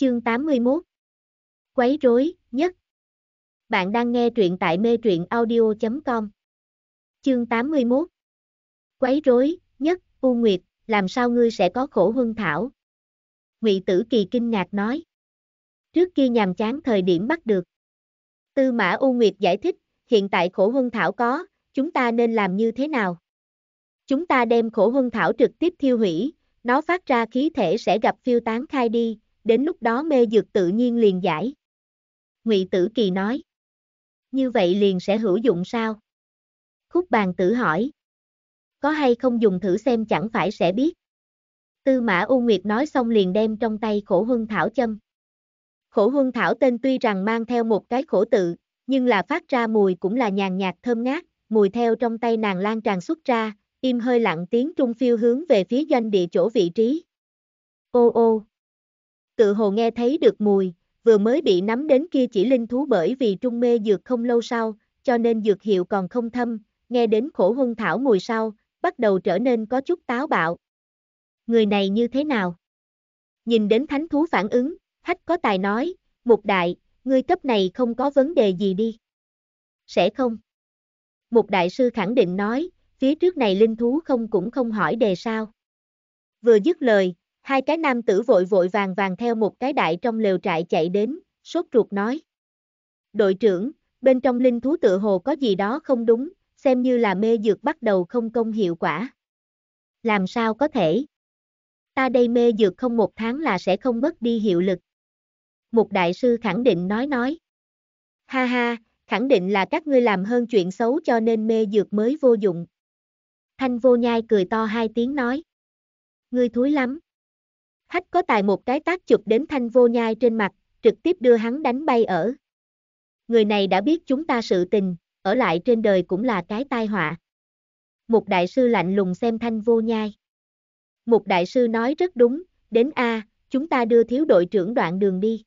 chương 81 Quấy rối, nhất Bạn đang nghe truyện tại mê truyện audio.com Chương 81 Quấy rối, nhất, U Nguyệt, làm sao ngươi sẽ có khổ huân thảo? Ngụy Tử Kỳ kinh ngạc nói Trước kia nhàm chán thời điểm bắt được Tư Mã U Nguyệt giải thích, hiện tại khổ huân thảo có, chúng ta nên làm như thế nào? Chúng ta đem khổ huân thảo trực tiếp thiêu hủy, nó phát ra khí thể sẽ gặp phiêu tán khai đi, đến lúc đó mê dược tự nhiên liền giải. Ngụy Tử Kỳ nói. Như vậy liền sẽ hữu dụng sao? Khúc bàn tử hỏi. Có hay không dùng thử xem chẳng phải sẽ biết. Tư mã U Nguyệt nói xong liền đem trong tay khổ huân thảo châm. Khổ huân thảo tên tuy rằng mang theo một cái khổ tự, nhưng là phát ra mùi cũng là nhàn nhạt thơm ngát, mùi theo trong tay nàng lan tràn xuất ra, im hơi lặng tiếng trung phiêu hướng về phía doanh địa chỗ vị trí. Ô ô, tự hồ nghe thấy được mùi, vừa mới bị nắm đến kia chỉ linh thú bởi vì trung mê dược không lâu sau, cho nên dược hiệu còn không thâm, nghe đến khổ hung thảo mùi sau, bắt đầu trở nên có chút táo bạo. Người này như thế nào? Nhìn đến thánh thú phản ứng, hách có tài nói, mục đại, ngươi cấp này không có vấn đề gì đi. Sẽ không? Mục đại sư khẳng định nói, phía trước này linh thú không cũng không hỏi đề sao. Vừa dứt lời, Hai cái nam tử vội vội vàng vàng theo một cái đại trong lều trại chạy đến, sốt ruột nói. Đội trưởng, bên trong linh thú tự hồ có gì đó không đúng, xem như là mê dược bắt đầu không công hiệu quả. Làm sao có thể? Ta đây mê dược không một tháng là sẽ không mất đi hiệu lực. Một đại sư khẳng định nói nói. Ha ha, khẳng định là các ngươi làm hơn chuyện xấu cho nên mê dược mới vô dụng. Thanh vô nhai cười to hai tiếng nói. Ngươi thúi lắm. Hách có tài một cái tác chụp đến thanh vô nhai trên mặt, trực tiếp đưa hắn đánh bay ở. Người này đã biết chúng ta sự tình, ở lại trên đời cũng là cái tai họa. Một đại sư lạnh lùng xem thanh vô nhai. Một đại sư nói rất đúng, đến A, chúng ta đưa thiếu đội trưởng đoạn đường đi.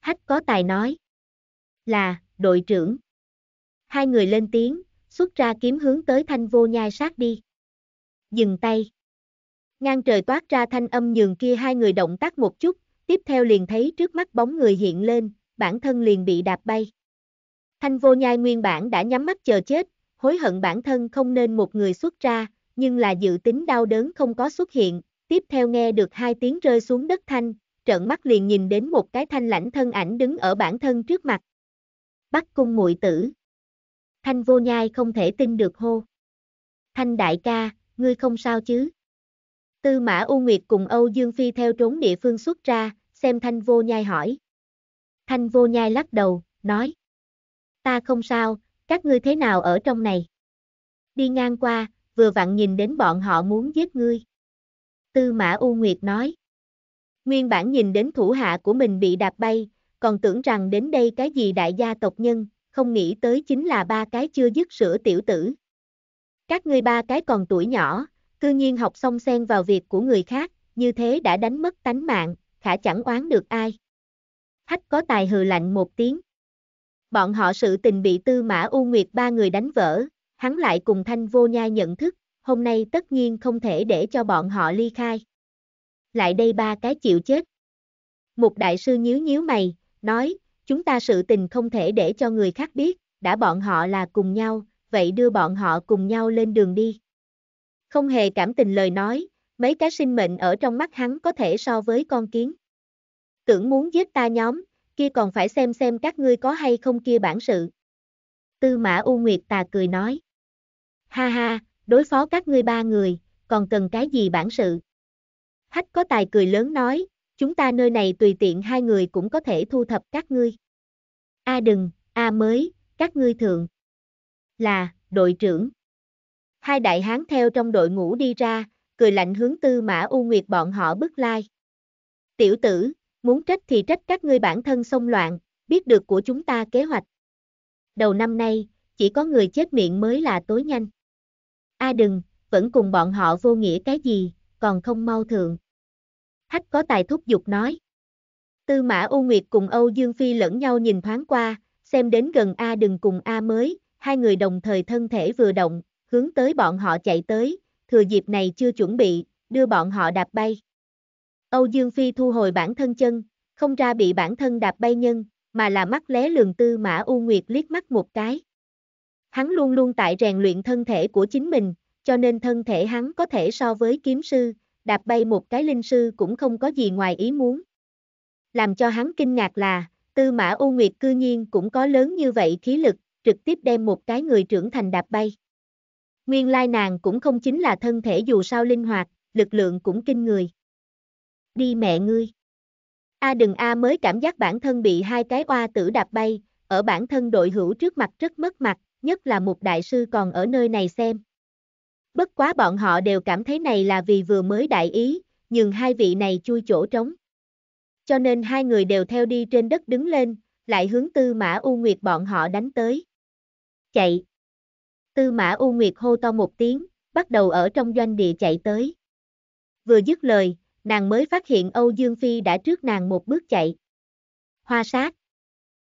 Hách có tài nói. Là, đội trưởng. Hai người lên tiếng, xuất ra kiếm hướng tới thanh vô nhai sát đi. Dừng tay. Ngang trời toát ra thanh âm nhường kia hai người động tác một chút, tiếp theo liền thấy trước mắt bóng người hiện lên, bản thân liền bị đạp bay. Thanh vô nhai nguyên bản đã nhắm mắt chờ chết, hối hận bản thân không nên một người xuất ra, nhưng là dự tính đau đớn không có xuất hiện, tiếp theo nghe được hai tiếng rơi xuống đất thanh, trợn mắt liền nhìn đến một cái thanh lãnh thân ảnh đứng ở bản thân trước mặt. Bắt cung muội tử. Thanh vô nhai không thể tin được hô. Thanh đại ca, ngươi không sao chứ? Tư Mã U Nguyệt cùng Âu Dương Phi theo trốn địa phương xuất ra, xem Thanh Vô Nhai hỏi. Thanh Vô Nhai lắc đầu, nói. Ta không sao, các ngươi thế nào ở trong này? Đi ngang qua, vừa vặn nhìn đến bọn họ muốn giết ngươi. Tư Mã U Nguyệt nói. Nguyên bản nhìn đến thủ hạ của mình bị đạp bay, còn tưởng rằng đến đây cái gì đại gia tộc nhân, không nghĩ tới chính là ba cái chưa dứt sữa tiểu tử. Các ngươi ba cái còn tuổi nhỏ, Cư nhiên học xong xen vào việc của người khác, như thế đã đánh mất tánh mạng, khả chẳng oán được ai. Hách có tài hừ lạnh một tiếng. Bọn họ sự tình bị tư mã U Nguyệt ba người đánh vỡ, hắn lại cùng thanh vô nhai nhận thức, hôm nay tất nhiên không thể để cho bọn họ ly khai. Lại đây ba cái chịu chết. Một đại sư nhíu nhíu mày, nói, chúng ta sự tình không thể để cho người khác biết, đã bọn họ là cùng nhau, vậy đưa bọn họ cùng nhau lên đường đi. Không hề cảm tình lời nói, mấy cái sinh mệnh ở trong mắt hắn có thể so với con kiến. Tưởng muốn giết ta nhóm, kia còn phải xem xem các ngươi có hay không kia bản sự. Tư mã U Nguyệt tà cười nói. Ha ha, đối phó các ngươi ba người, còn cần cái gì bản sự? Hách có tài cười lớn nói, chúng ta nơi này tùy tiện hai người cũng có thể thu thập các ngươi. A đừng, A mới, các ngươi thượng. Là, đội trưởng. Hai đại hán theo trong đội ngũ đi ra, cười lạnh hướng tư mã U Nguyệt bọn họ bức lai. Tiểu tử, muốn trách thì trách các ngươi bản thân xông loạn, biết được của chúng ta kế hoạch. Đầu năm nay, chỉ có người chết miệng mới là tối nhanh. A đừng, vẫn cùng bọn họ vô nghĩa cái gì, còn không mau thượng. Hách có tài thúc giục nói. Tư mã U Nguyệt cùng Âu Dương Phi lẫn nhau nhìn thoáng qua, xem đến gần A đừng cùng A mới, hai người đồng thời thân thể vừa động, hướng tới bọn họ chạy tới, thừa dịp này chưa chuẩn bị, đưa bọn họ đạp bay. Âu Dương Phi thu hồi bản thân chân, không ra bị bản thân đạp bay nhân, mà là mắt lé lường tư mã U Nguyệt liếc mắt một cái. Hắn luôn luôn tại rèn luyện thân thể của chính mình, cho nên thân thể hắn có thể so với kiếm sư, đạp bay một cái linh sư cũng không có gì ngoài ý muốn. Làm cho hắn kinh ngạc là, tư mã U Nguyệt cư nhiên cũng có lớn như vậy khí lực, trực tiếp đem một cái người trưởng thành đạp bay. Nguyên lai nàng cũng không chính là thân thể dù sao linh hoạt, lực lượng cũng kinh người. Đi mẹ ngươi. A đừng A mới cảm giác bản thân bị hai cái oa tử đạp bay, ở bản thân đội hữu trước mặt rất mất mặt, nhất là một đại sư còn ở nơi này xem. Bất quá bọn họ đều cảm thấy này là vì vừa mới đại ý, nhưng hai vị này chui chỗ trống. Cho nên hai người đều theo đi trên đất đứng lên, lại hướng tư mã U Nguyệt bọn họ đánh tới. Chạy! Tư mã U Nguyệt hô to một tiếng, bắt đầu ở trong doanh địa chạy tới. Vừa dứt lời, nàng mới phát hiện Âu Dương Phi đã trước nàng một bước chạy. Hoa sát.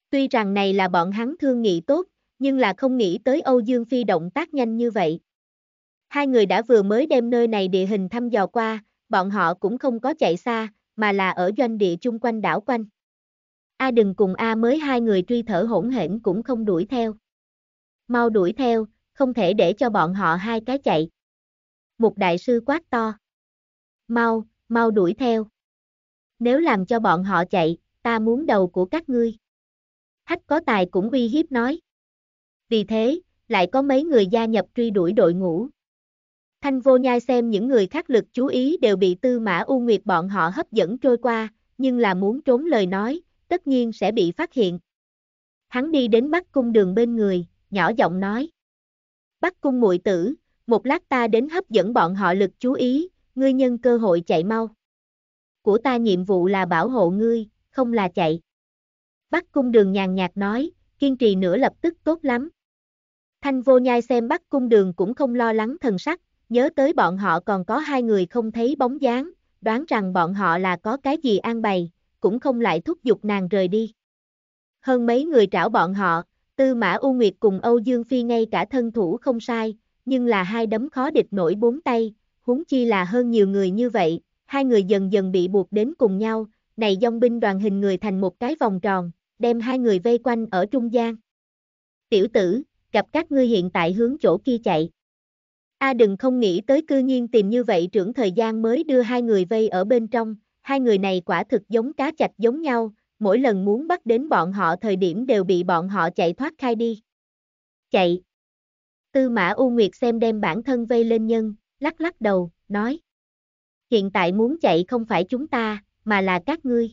Tuy rằng này là bọn hắn thương nghị tốt, nhưng là không nghĩ tới Âu Dương Phi động tác nhanh như vậy. Hai người đã vừa mới đem nơi này địa hình thăm dò qua, bọn họ cũng không có chạy xa, mà là ở doanh địa chung quanh đảo quanh. A đừng cùng A mới hai người truy thở hỗn hển cũng không đuổi theo. Mau đuổi theo, không thể để cho bọn họ hai cái chạy. Một đại sư quát to. Mau, mau đuổi theo. Nếu làm cho bọn họ chạy, ta muốn đầu của các ngươi. Hách có tài cũng uy hiếp nói. Vì thế, lại có mấy người gia nhập truy đuổi đội ngũ. Thanh vô nhai xem những người khác lực chú ý đều bị tư mã u nguyệt bọn họ hấp dẫn trôi qua, nhưng là muốn trốn lời nói, tất nhiên sẽ bị phát hiện. Hắn đi đến bắt cung đường bên người, nhỏ giọng nói. Bắc cung muội tử, một lát ta đến hấp dẫn bọn họ lực chú ý, ngươi nhân cơ hội chạy mau. Của ta nhiệm vụ là bảo hộ ngươi, không là chạy. Bắc cung đường nhàn nhạt nói, kiên trì nữa lập tức tốt lắm. Thanh vô nhai xem Bắc cung đường cũng không lo lắng thần sắc, nhớ tới bọn họ còn có hai người không thấy bóng dáng, đoán rằng bọn họ là có cái gì an bày, cũng không lại thúc giục nàng rời đi. Hơn mấy người trảo bọn họ, Tư Mã U Nguyệt cùng Âu Dương Phi ngay cả thân thủ không sai, nhưng là hai đấm khó địch nổi bốn tay, huống chi là hơn nhiều người như vậy, hai người dần dần bị buộc đến cùng nhau, này dòng binh đoàn hình người thành một cái vòng tròn, đem hai người vây quanh ở trung gian. Tiểu tử, gặp các ngươi hiện tại hướng chỗ kia chạy. A đừng không nghĩ tới cư nhiên tìm như vậy trưởng thời gian mới đưa hai người vây ở bên trong, hai người này quả thực giống cá chạch giống nhau, mỗi lần muốn bắt đến bọn họ thời điểm đều bị bọn họ chạy thoát khai đi. Chạy. Tư mã U Nguyệt xem đem bản thân vây lên nhân, lắc lắc đầu, nói. Hiện tại muốn chạy không phải chúng ta, mà là các ngươi.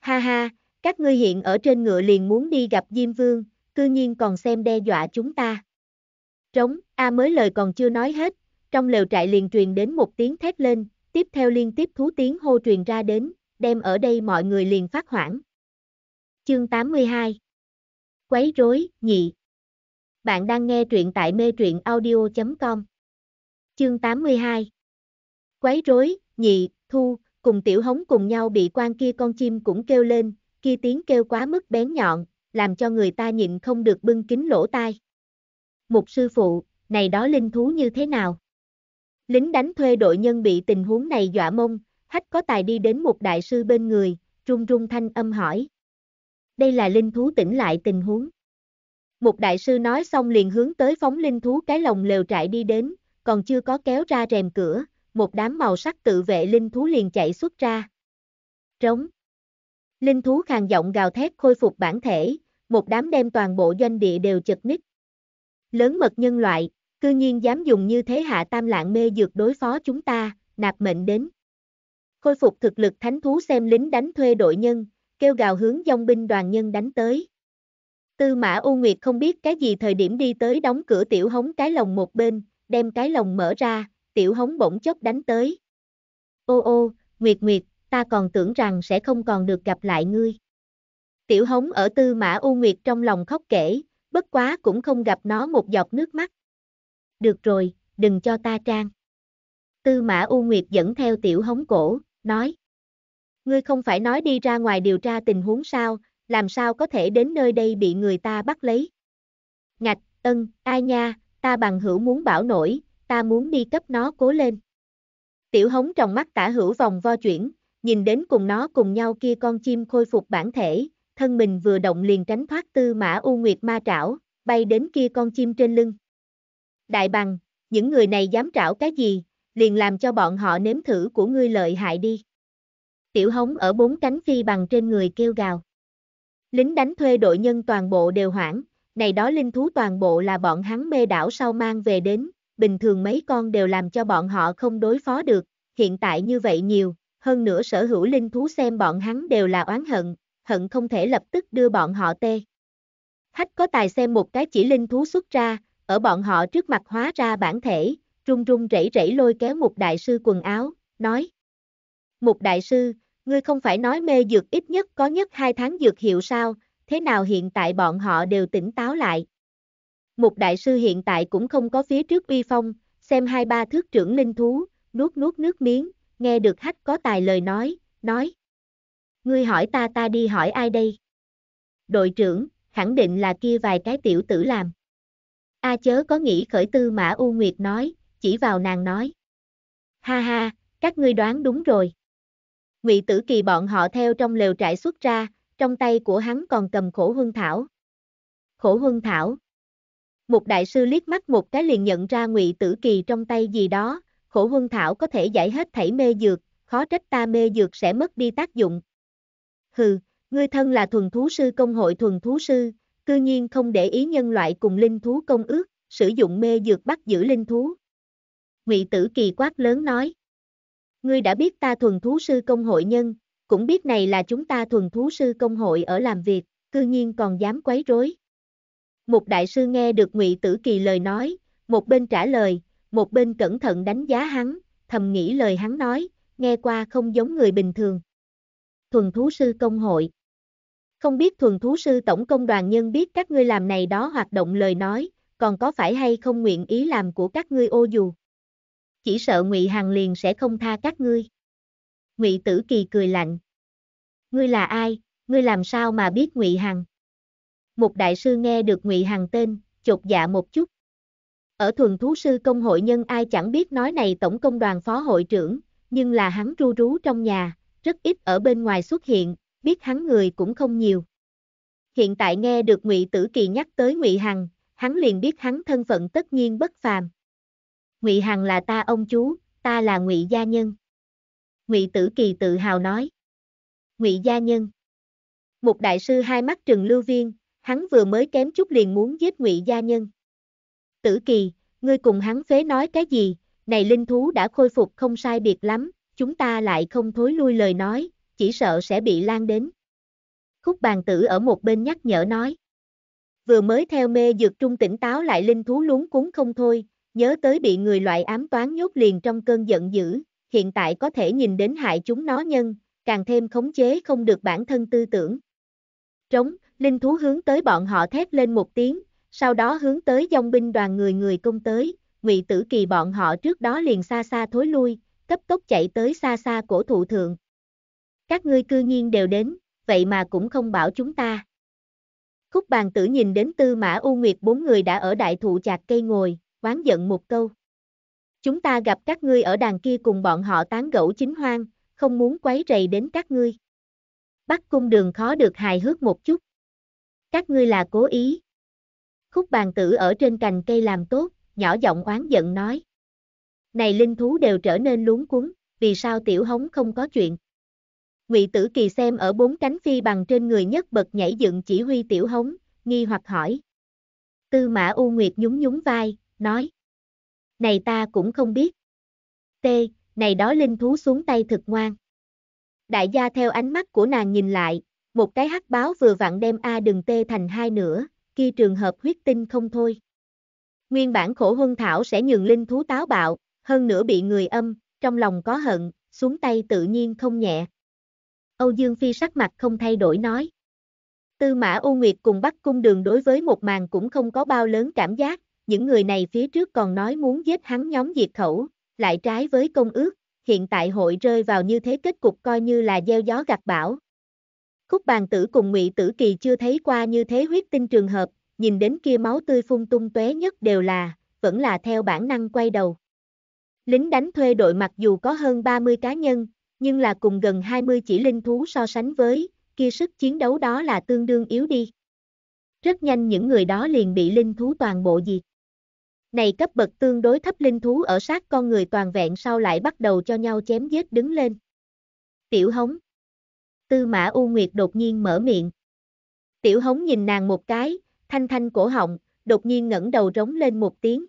Ha ha, các ngươi hiện ở trên ngựa liền muốn đi gặp Diêm Vương, cư nhiên còn xem đe dọa chúng ta. Trống, A mới lời còn chưa nói hết, trong lều trại liền truyền đến một tiếng thét lên, tiếp theo liên tiếp thú tiếng hô truyền ra đến, đem ở đây mọi người liền phát hoảng. Chương 82 Quấy rối, nhị Bạn đang nghe truyện tại mê truyện audio.com Chương 82 Quấy rối, nhị, thu, cùng tiểu hống cùng nhau bị quan kia con chim cũng kêu lên, kia tiếng kêu quá mức bén nhọn, làm cho người ta nhịn không được bưng kính lỗ tai. Một sư phụ, này đó linh thú như thế nào? Lính đánh thuê đội nhân bị tình huống này dọa mông, hách có tài đi đến một đại sư bên người, run run thanh âm hỏi. Đây là linh thú tỉnh lại tình huống. Một đại sư nói xong liền hướng tới phóng linh thú cái lồng lều trại đi đến, còn chưa có kéo ra rèm cửa, một đám màu sắc tự vệ linh thú liền chạy xuất ra. Trống. Linh thú khàn giọng gào thét khôi phục bản thể, một đám đem toàn bộ doanh địa đều chật ních. Lớn mật nhân loại, cư nhiên dám dùng như thế hạ tam lạng mê dược đối phó chúng ta, nạp mệnh đến. Khôi phục thực lực thánh thú xem lính đánh thuê đội nhân, kêu gào hướng dòng binh đoàn nhân đánh tới. Tư mã U Nguyệt không biết cái gì thời điểm đi tới đóng cửa tiểu hống cái lồng một bên, đem cái lồng mở ra, tiểu hống bỗng chốc đánh tới. Ô ô, Nguyệt Nguyệt, ta còn tưởng rằng sẽ không còn được gặp lại ngươi. Tiểu hống ở tư mã U Nguyệt trong lòng khóc kể, bất quá cũng không gặp nó một giọt nước mắt. Được rồi, đừng cho ta trang. Tư mã U Nguyệt dẫn theo tiểu hống cổ, nói. Ngươi không phải nói đi ra ngoài điều tra tình huống sao, làm sao có thể đến nơi đây bị người ta bắt lấy. Ngạch, ân, ai nha, ta bằng hữu muốn bảo nổi, ta muốn đi cấp nó cố lên. Tiểu hống trong mắt tả hữu vòng vo chuyển, nhìn đến cùng nó cùng nhau kia con chim khôi phục bản thể, thân mình vừa động liền tránh thoát tư mã u nguyệt ma trảo, bay đến kia con chim trên lưng. Đại bằng, những người này dám trảo cái gì, liền làm cho bọn họ nếm thử của ngươi lợi hại đi. Tiểu hống ở bốn cánh phi bằng trên người kêu gào. Lính đánh thuê đội nhân toàn bộ đều hoảng, này đó linh thú toàn bộ là bọn hắn mê đảo sau mang về đến, bình thường mấy con đều làm cho bọn họ không đối phó được, hiện tại như vậy nhiều, hơn nữa sở hữu linh thú xem bọn hắn đều là oán hận, hận không thể lập tức đưa bọn họ tê. Hách có tài xem một cái chỉ linh thú xuất ra, ở bọn họ trước mặt hóa ra bản thể, run run rẩy rẩy lôi kéo một đại sư quần áo, nói. Một đại sư, ngươi không phải nói mê dược ít nhất có nhất hai tháng dược hiệu sao, thế nào hiện tại bọn họ đều tỉnh táo lại. Một đại sư hiện tại cũng không có phía trước uy phong, xem hai ba thước trưởng linh thú, nuốt nuốt nước miếng, nghe được hách có tài lời nói, nói. Ngươi hỏi ta ta đi hỏi ai đây? Đội trưởng, khẳng định là kia vài cái tiểu tử làm. A chớ có nghĩ khởi tư mã U Nguyệt nói, chỉ vào nàng nói. Ha ha, các ngươi đoán đúng rồi. Ngụy Tử Kỳ bọn họ theo trong lều trại xuất ra, trong tay của hắn còn cầm khổ huân thảo. Khổ huân thảo. Một đại sư liếc mắt một cái liền nhận ra Ngụy Tử Kỳ trong tay gì đó, khổ huân thảo có thể giải hết thảy mê dược, khó trách ta mê dược sẽ mất đi tác dụng. Hừ, ngươi thân là thuần thú sư công hội thuần thú sư, cư nhiên không để ý nhân loại cùng linh thú công ước, sử dụng mê dược bắt giữ linh thú, Ngụy Tử Kỳ quát lớn nói. Ngươi đã biết ta thuần thú sư công hội nhân, cũng biết này là chúng ta thuần thú sư công hội ở làm việc, cư nhiên còn dám quấy rối. Một đại sư nghe được Ngụy Tử Kỳ lời nói, một bên trả lời, một bên cẩn thận đánh giá hắn, thầm nghĩ lời hắn nói, nghe qua không giống người bình thường. Thuần thú sư công hội Không biết thuần thú sư tổng công đoàn nhân biết các ngươi làm này đó hoạt động lời nói, còn có phải hay không nguyện ý làm của các ngươi ô dù chỉ sợ Ngụy Hằng liền sẽ không tha các ngươi. Ngụy Tử Kỳ cười lạnh. Ngươi là ai, ngươi làm sao mà biết Ngụy Hằng? Một đại sư nghe được Ngụy Hằng tên, chột dạ một chút. Ở thuần thú sư công hội nhân ai chẳng biết nói này tổng công đoàn phó hội trưởng, nhưng là hắn ru rú trong nhà, rất ít ở bên ngoài xuất hiện, biết hắn người cũng không nhiều. Hiện tại nghe được Ngụy Tử Kỳ nhắc tới Ngụy Hằng, hắn liền biết hắn thân phận tất nhiên bất phàm. Ngụy Hằng là ta ông chú, ta là Ngụy gia nhân. Ngụy Tử Kỳ tự hào nói. Ngụy gia nhân. Một đại sư hai mắt trừng lưu viên, hắn vừa mới kém chút liền muốn giết Ngụy gia nhân. Tử Kỳ, ngươi cùng hắn phế nói cái gì, này linh thú đã khôi phục không sai biệt lắm, chúng ta lại không thối lui lời nói, chỉ sợ sẽ bị lan đến. Khúc bàn tử ở một bên nhắc nhở nói. Vừa mới theo mê dược trung tỉnh táo lại linh thú luống cuốn không thôi, nhớ tới bị người loại ám toán nhốt liền trong cơn giận dữ, hiện tại có thể nhìn đến hại chúng nó nhân, càng thêm khống chế không được bản thân tư tưởng. Trống, linh thú hướng tới bọn họ thét lên một tiếng, sau đó hướng tới dòng binh đoàn người người công tới, ngụy tử kỳ bọn họ trước đó liền xa xa thối lui, cấp tốc chạy tới xa xa cổ thụ thượng. Các ngươi cư nhiên đều đến, vậy mà cũng không bảo chúng ta. Khúc bàn tử nhìn đến tư mã u nguyệt bốn người đã ở đại thụ chạc cây ngồi, oán giận một câu. Chúng ta gặp các ngươi ở đàn kia cùng bọn họ tán gẫu chính hoang, không muốn quấy rầy đến các ngươi. Bắc cung đường khó được hài hước một chút. Các ngươi là cố ý. Khúc bàn tử ở trên cành cây làm tốt, nhỏ giọng oán giận nói. Này linh thú đều trở nên luống cuốn, vì sao tiểu hống không có chuyện. Ngụy tử kỳ xem ở bốn cánh phi bằng trên người nhất bật nhảy dựng chỉ huy tiểu hống, nghi hoặc hỏi. Tư mã U Nguyệt nhún nhún vai, nói. Này ta cũng không biết. T, này đó linh thú xuống tay thực ngoan. Đại gia theo ánh mắt của nàng nhìn lại, một cái hắc báo vừa vặn đem A đừng tê thành hai nửa, kia trường hợp huyết tinh không thôi. Nguyên bản khổ huân thảo sẽ nhường linh thú táo bạo, hơn nữa bị người âm, trong lòng có hận, xuống tay tự nhiên không nhẹ. Âu Dương Phi sắc mặt không thay đổi nói. Tư mã U Nguyệt cùng Bắc Cung Đường đối với một màn cũng không có bao lớn cảm giác, những người này phía trước còn nói muốn giết hắn nhóm diệt khẩu, lại trái với công ước, hiện tại hội rơi vào như thế kết cục coi như là gieo gió gặt bão. Khúc bàn tử cùng ngụy tử kỳ chưa thấy qua như thế huyết tinh trường hợp, nhìn đến kia máu tươi phun tung tóe nhất đều là, vẫn là theo bản năng quay đầu. Lính đánh thuê đội mặc dù có hơn 30 cá nhân, nhưng là cùng gần 20 chỉ linh thú so sánh với, kia sức chiến đấu đó là tương đương yếu đi. Rất nhanh những người đó liền bị linh thú toàn bộ diệt. Này cấp bậc tương đối thấp linh thú ở sát con người toàn vẹn sau lại bắt đầu cho nhau chém giết đứng lên. Tiểu hống. Tư mã U Nguyệt đột nhiên mở miệng. Tiểu hống nhìn nàng một cái, thanh thanh cổ họng, đột nhiên ngẩng đầu rống lên một tiếng.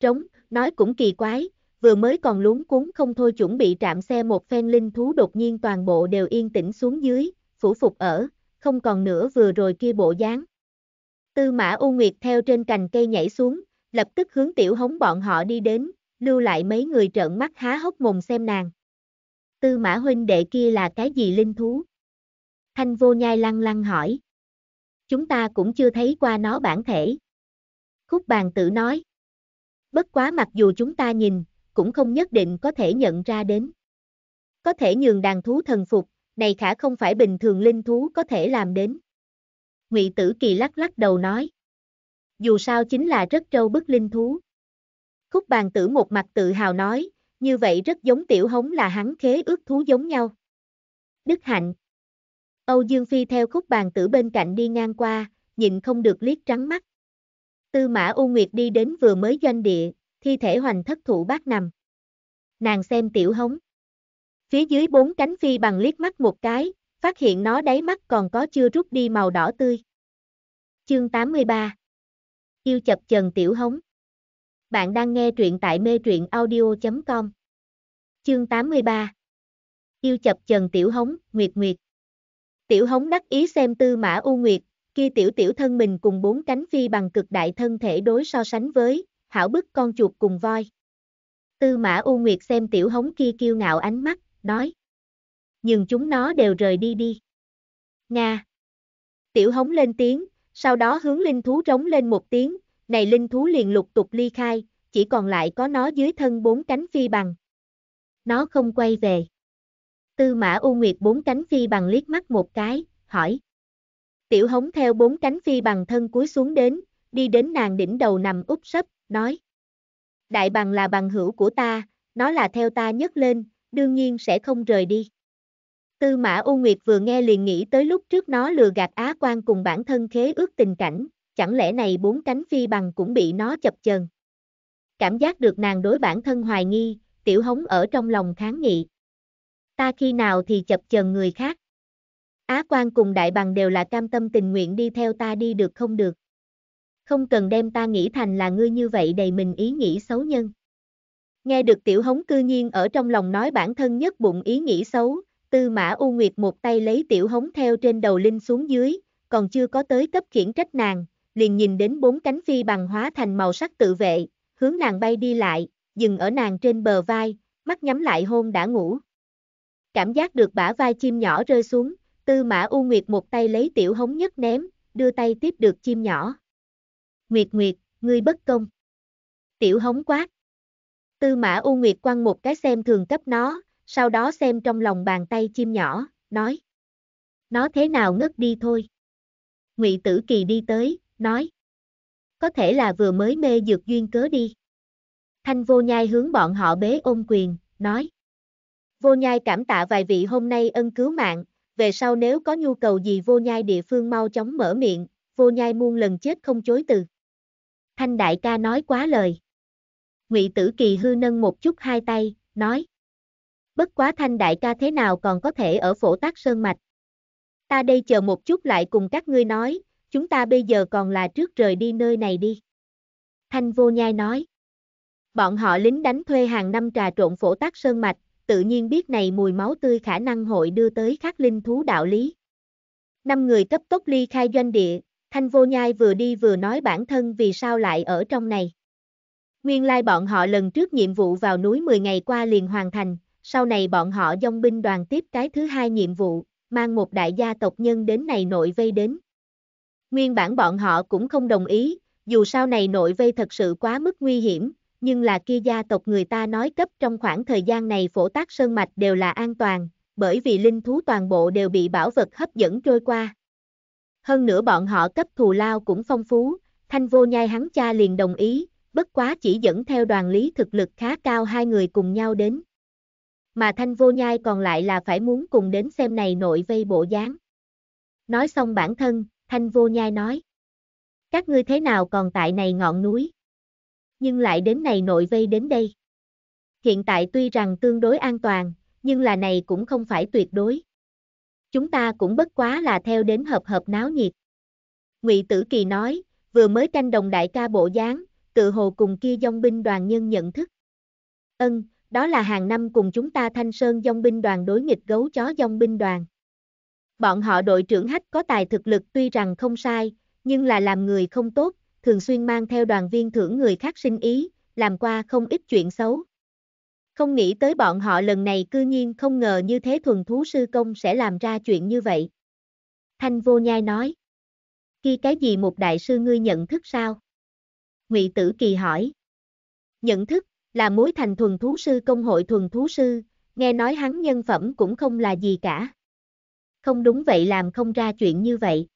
Trống, nói cũng kỳ quái, vừa mới còn luống cuốn không thôi chuẩn bị trạm xe một phen linh thú đột nhiên toàn bộ đều yên tĩnh xuống dưới, phủ phục ở, không còn nữa vừa rồi kia bộ dáng. Tư mã U Nguyệt theo trên cành cây nhảy xuống, lập tức hướng tiểu hống bọn họ đi đến, lưu lại mấy người trợn mắt há hốc mồm xem nàng. Tư mã huynh đệ kia là cái gì linh thú? Thanh vô nhai lăng lăng hỏi. Chúng ta cũng chưa thấy qua nó bản thể. Khúc bàn tử nói. Bất quá mặc dù chúng ta nhìn, cũng không nhất định có thể nhận ra đến. Có thể nhường đàn thú thần phục, này khả không phải bình thường linh thú có thể làm đến. Ngụy Tử Kỳ lắc lắc đầu nói dù sao chính là rất trâu bức linh thú. Khúc bàn tử một mặt tự hào nói, như vậy rất giống tiểu hống là hắn khế ước thú giống nhau. Đức hạnh Âu Dương Phi theo khúc bàn tử bên cạnh đi ngang qua, nhìn không được liếc trắng mắt. Tư mã U Nguyệt đi đến vừa mới doanh địa, thi thể hoành thất thủ bác nằm. Nàng xem tiểu hống. Phía dưới bốn cánh phi bằng liếc mắt một cái, phát hiện nó đáy mắt còn có chưa rút đi màu đỏ tươi. Chương 83 Yêu chập Trần Tiểu Hống. Bạn đang nghe truyện tại mê truyện audio.com. Chương 83. Yêu chập Trần Tiểu Hống, Nguyệt Nguyệt. Tiểu Hống đắc ý xem Tư Mã U Nguyệt, kia tiểu tiểu thân mình cùng bốn cánh phi bằng cực đại thân thể đối so sánh với, hảo bức con chuột cùng voi. Tư Mã U Nguyệt xem tiểu Hống kia kiêu ngạo ánh mắt, nói: "Nhưng chúng nó đều rời đi đi." Nga. Tiểu Hống lên tiếng, sau đó hướng linh thú trống lên một tiếng, này linh thú liền lục tục ly khai, chỉ còn lại có nó dưới thân bốn cánh phi bằng. Nó không quay về. Tư mã U Nguyệt bốn cánh phi bằng liếc mắt một cái, hỏi. Tiểu hống theo bốn cánh phi bằng thân cúi xuống đến, đi đến nàng đỉnh đầu nằm úp sấp, nói. Đại bằng là bằng hữu của ta, nó là theo ta nhất lên, đương nhiên sẽ không rời đi. Tư mã U Nguyệt vừa nghe liền nghĩ tới lúc trước nó lừa gạt Á quan cùng bản thân khế ước tình cảnh, chẳng lẽ này bốn cánh phi bằng cũng bị nó chập chờn. Cảm giác được nàng đối bản thân hoài nghi, tiểu hống ở trong lòng kháng nghị. Ta khi nào thì chập chờn người khác. Á quan cùng đại bằng đều là cam tâm tình nguyện đi theo ta đi được không được. Không cần đem ta nghĩ thành là ngươi như vậy đầy mình ý nghĩ xấu nhân. Nghe được tiểu hống cư nhiên ở trong lòng nói bản thân nhất bụng ý nghĩ xấu, Tư Mã U Nguyệt một tay lấy tiểu hống theo trên đầu Linh xuống dưới, còn chưa có tới cấp khiển trách nàng, liền nhìn đến bốn cánh phi bằng hóa thành màu sắc tự vệ, hướng nàng bay đi lại, dừng ở nàng trên bờ vai, mắt nhắm lại hôn đã ngủ. Cảm giác được bả vai chim nhỏ rơi xuống, Tư Mã U Nguyệt một tay lấy tiểu hống nhất ném, đưa tay tiếp được chim nhỏ. Nguyệt Nguyệt, ngươi bất công. Tiểu hống quát. Tư Mã U Nguyệt quăng một cái xem thường cấp nó, sau đó xem trong lòng bàn tay chim nhỏ, nói. Nó thế nào ngất đi thôi. Ngụy Tử Kỳ đi tới, nói. Có thể là vừa mới mê dược duyên cớ đi. Thanh vô nhai hướng bọn họ bế ôm quyền, nói. Vô nhai cảm tạ vài vị hôm nay ân cứu mạng, về sau nếu có nhu cầu gì vô nhai địa phương mau chóng mở miệng, vô nhai muôn lần chết không chối từ. Thanh đại ca nói quá lời. Ngụy Tử Kỳ hư nâng một chút hai tay, nói bất quá thanh đại ca thế nào còn có thể ở phổ tác sơn mạch. Ta đây chờ một chút lại cùng các ngươi nói, chúng ta bây giờ còn là trước rời đi nơi này đi. Thanh vô nhai nói. Bọn họ lính đánh thuê hàng năm trà trộn phổ tác sơn mạch, tự nhiên biết này mùi máu tươi khả năng hội đưa tới khắc linh thú đạo lý. Năm người cấp tốc ly khai doanh địa, Thanh vô nhai vừa đi vừa nói bản thân vì sao lại ở trong này. Nguyên lai bọn họ lần trước nhiệm vụ vào núi 10 ngày qua liền hoàn thành, sau này bọn họ dông binh đoàn tiếp cái thứ hai nhiệm vụ, mang một đại gia tộc nhân đến này nội vây đến. Nguyên bản bọn họ cũng không đồng ý, dù sau này nội vây thật sự quá mức nguy hiểm, nhưng là kia gia tộc người ta nói cấp trong khoảng thời gian này phổ tác sơn mạch đều là an toàn, bởi vì linh thú toàn bộ đều bị bảo vật hấp dẫn trôi qua. Hơn nữa bọn họ cấp thù lao cũng phong phú, thanh vô nhai hắn cha liền đồng ý, bất quá chỉ dẫn theo đoàn lý thực lực khá cao hai người cùng nhau đến mà thanh vô nhai còn lại là phải muốn cùng đến xem này nội vây bộ dáng. Nói xong bản thân, thanh vô nhai nói. Các ngươi thế nào còn tại này ngọn núi? Nhưng lại đến này nội vây đến đây. Hiện tại tuy rằng tương đối an toàn, nhưng là này cũng không phải tuyệt đối. Chúng ta cũng bất quá là theo đến hợp hợp náo nhiệt. Ngụy Tử Kỳ nói, vừa mới tranh đồng đại ca bộ dáng, tự hồ cùng kia dông binh đoàn nhân nhận thức. Ân, đó là hàng năm cùng chúng ta Thanh Sơn dông binh đoàn đối nghịch gấu chó dông binh đoàn. Bọn họ đội trưởng hách có tài thực lực tuy rằng không sai, nhưng là làm người không tốt, thường xuyên mang theo đoàn viên thưởng người khác sinh ý, làm qua không ít chuyện xấu. Không nghĩ tới bọn họ lần này cư nhiên không ngờ như thế thuần thú sư công sẽ làm ra chuyện như vậy. Thanh vô nhai nói. Khi cái gì một đại sư ngươi nhận thức sao? Ngụy tử kỳ hỏi. Nhận thức, là mối thành thuần thú sư công hội thuần thú sư, nghe nói hắn nhân phẩm cũng không là gì cả. Không đúng vậy làm không ra chuyện như vậy.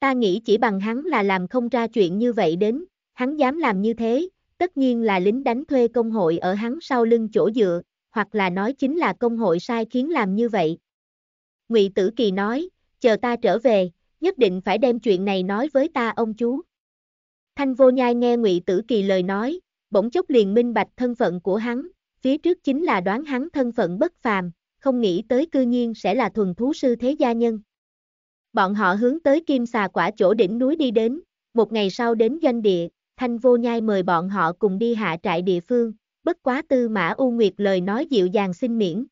Ta nghĩ chỉ bằng hắn là làm không ra chuyện như vậy đến, hắn dám làm như thế, tất nhiên là lính đánh thuê công hội ở hắn sau lưng chỗ dựa, hoặc là nói chính là công hội sai khiến làm như vậy. Ngụy Tử Kỳ nói, chờ ta trở về, nhất định phải đem chuyện này nói với ta ông chú. Thanh Vô Nhai nghe Ngụy Tử Kỳ lời nói, bỗng chốc liền minh bạch thân phận của hắn, phía trước chính là đoán hắn thân phận bất phàm, không nghĩ tới cư nhiên sẽ là thuần thú sư thế gia nhân. Bọn họ hướng tới kim xà quả chỗ đỉnh núi đi đến, một ngày sau đến doanh địa, Thanh Vô Nhai mời bọn họ cùng đi hạ trại địa phương, bất quá tư mã U Nguyệt lời nói dịu dàng xin miễn.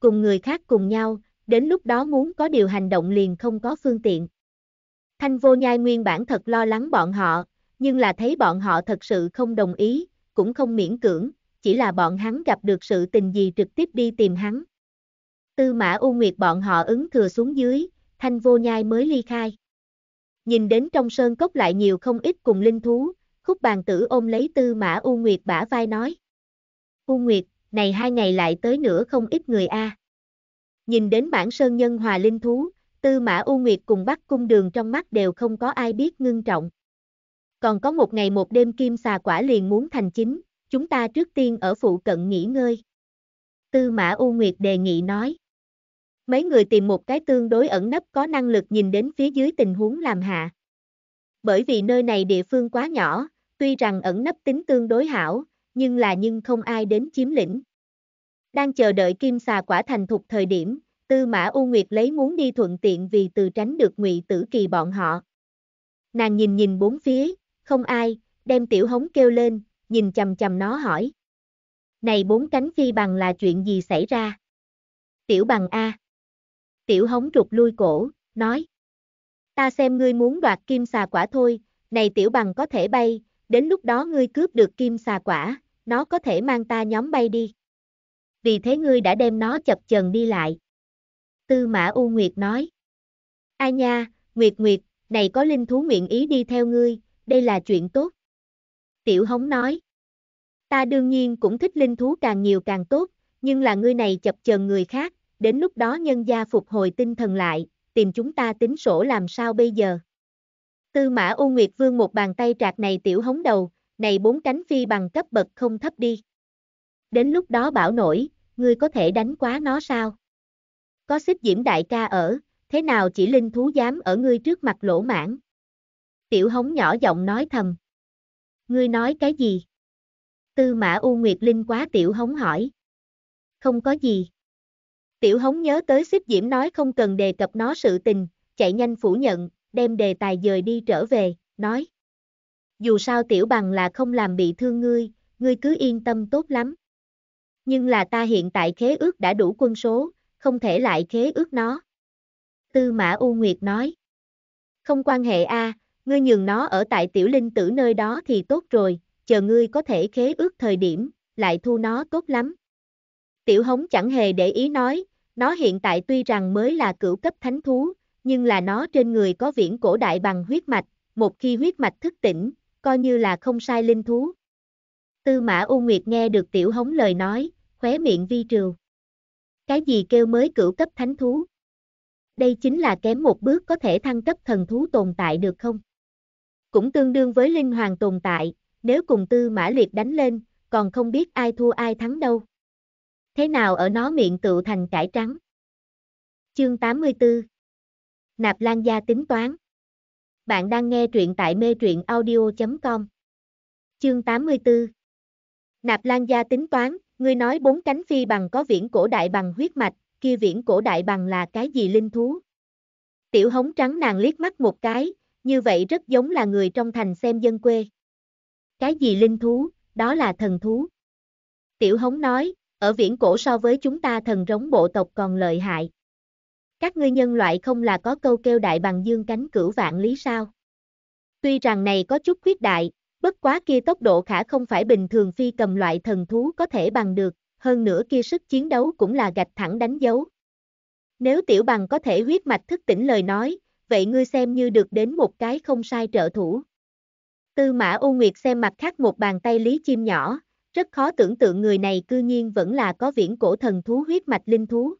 Cùng người khác cùng nhau, đến lúc đó muốn có điều hành động liền không có phương tiện. Thanh Vô Nhai nguyên bản thật lo lắng bọn họ, nhưng là thấy bọn họ thật sự không đồng ý, cũng không miễn cưỡng, chỉ là bọn hắn gặp được sự tình gì trực tiếp đi tìm hắn. Tư mã U Nguyệt bọn họ ứng thừa xuống dưới, thanh vô nhai mới ly khai. Nhìn đến trong sơn cốc lại nhiều không ít cùng linh thú, khúc bàn tử ôm lấy tư mã U Nguyệt bả vai nói. U Nguyệt, này hai ngày lại tới nữa không ít người a. À. Nhìn đến bản sơn nhân hòa linh thú, tư mã U Nguyệt cùng bắt cung đường trong mắt đều không có ai biết ngưng trọng. Còn có một ngày một đêm kim xà quả liền muốn thành chính, chúng ta trước tiên ở phụ cận nghỉ ngơi. Tư Mã U Nguyệt đề nghị nói. Mấy người tìm một cái tương đối ẩn nấp có năng lực nhìn đến phía dưới tình huống làm hạ. Bởi vì nơi này địa phương quá nhỏ, tuy rằng ẩn nấp tính tương đối hảo, nhưng là nhưng không ai đến chiếm lĩnh. Đang chờ đợi kim xà quả thành thục thời điểm, Tư Mã U Nguyệt lấy muốn đi thuận tiện vì từ tránh được ngụy tử kỳ bọn họ. Nàng nhìn nhìn bốn phía, không ai, đem tiểu hống kêu lên, nhìn chầm chầm nó hỏi. Này bốn cánh phi bằng là chuyện gì xảy ra? Tiểu bằng A. Tiểu hống rụt lui cổ, nói. Ta xem ngươi muốn đoạt kim xà quả thôi, này tiểu bằng có thể bay, đến lúc đó ngươi cướp được kim xà quả, nó có thể mang ta nhóm bay đi. Vì thế ngươi đã đem nó chập chờn đi lại. Tư mã U Nguyệt nói. A nha, Nguyệt Nguyệt, này có linh thú nguyện ý đi theo ngươi, đây là chuyện tốt. Tiểu hống nói. Ta đương nhiên cũng thích linh thú càng nhiều càng tốt, nhưng là ngươi này chập chờn người khác, đến lúc đó nhân gia phục hồi tinh thần lại, tìm chúng ta tính sổ làm sao bây giờ. Tư mã U Nguyệt Vương một bàn tay trạc này tiểu hống đầu, này bốn cánh phi bằng cấp bậc không thấp đi. Đến lúc đó bảo nổi, ngươi có thể đánh quá nó sao? Có xích diễm đại ca ở, thế nào chỉ linh thú dám ở ngươi trước mặt lỗ mãn? Tiểu hống nhỏ giọng nói thầm. Ngươi nói cái gì? Tư mã U Nguyệt Linh quá tiểu hống hỏi. Không có gì. Tiểu hống nhớ tới xếp diễm nói không cần đề cập nó sự tình, chạy nhanh phủ nhận, đem đề tài dời đi trở về, nói. Dù sao tiểu bằng là không làm bị thương ngươi, ngươi cứ yên tâm tốt lắm. Nhưng là ta hiện tại khế ước đã đủ quân số, không thể lại khế ước nó. Tư mã U Nguyệt nói. Không quan hệ a, Ngươi nhường nó ở tại tiểu linh tử nơi đó thì tốt rồi, chờ ngươi có thể khế ước thời điểm, lại thu nó tốt lắm. Tiểu hống chẳng hề để ý nói, nó hiện tại tuy rằng mới là cửu cấp thánh thú, nhưng là nó trên người có viễn cổ đại bằng huyết mạch, một khi huyết mạch thức tỉnh, coi như là không sai linh thú. Tư mã U Nguyệt nghe được tiểu hống lời nói, khóe miệng vi trừ. Cái gì kêu mới cửu cấp thánh thú? Đây chính là kém một bước có thể thăng cấp thần thú tồn tại được không? cũng tương đương với linh hoàng tồn tại, nếu cùng tư mã liệt đánh lên, còn không biết ai thua ai thắng đâu. Thế nào ở nó miệng tựu thành cải trắng? Chương 84 Nạp Lan Gia tính toán Bạn đang nghe truyện tại mê truyện audio.com Chương 84 Nạp Lan Gia tính toán, ngươi nói bốn cánh phi bằng có viễn cổ đại bằng huyết mạch, kia viễn cổ đại bằng là cái gì linh thú? Tiểu hống trắng nàng liếc mắt một cái, như vậy rất giống là người trong thành xem dân quê. Cái gì linh thú, đó là thần thú. Tiểu hống nói, ở viễn cổ so với chúng ta thần rống bộ tộc còn lợi hại. Các ngươi nhân loại không là có câu kêu đại bằng dương cánh cửu vạn lý sao. Tuy rằng này có chút khuyết đại, bất quá kia tốc độ khả không phải bình thường phi cầm loại thần thú có thể bằng được, hơn nữa kia sức chiến đấu cũng là gạch thẳng đánh dấu. Nếu tiểu bằng có thể huyết mạch thức tỉnh lời nói, vậy ngươi xem như được đến một cái không sai trợ thủ. Tư mã U Nguyệt xem mặt khác một bàn tay Lý Chim nhỏ, rất khó tưởng tượng người này cư nhiên vẫn là có viễn cổ thần thú huyết mạch linh thú.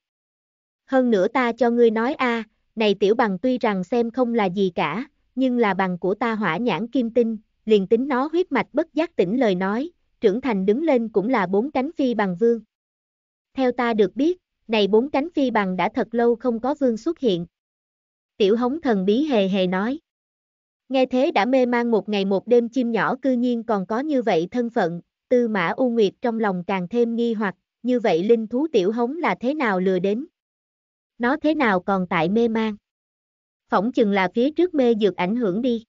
Hơn nữa ta cho ngươi nói a, này tiểu bằng tuy rằng xem không là gì cả, nhưng là bằng của ta hỏa nhãn kim tinh, liền tính nó huyết mạch bất giác tỉnh lời nói, trưởng thành đứng lên cũng là bốn cánh phi bằng vương. Theo ta được biết, này bốn cánh phi bằng đã thật lâu không có vương xuất hiện, tiểu hống thần bí hề hề nói. Nghe thế đã mê man một ngày một đêm chim nhỏ cư nhiên còn có như vậy thân phận, tư mã U Nguyệt trong lòng càng thêm nghi hoặc, như vậy linh thú tiểu hống là thế nào lừa đến? Nó thế nào còn tại mê man? Phỏng chừng là phía trước mê dược ảnh hưởng đi.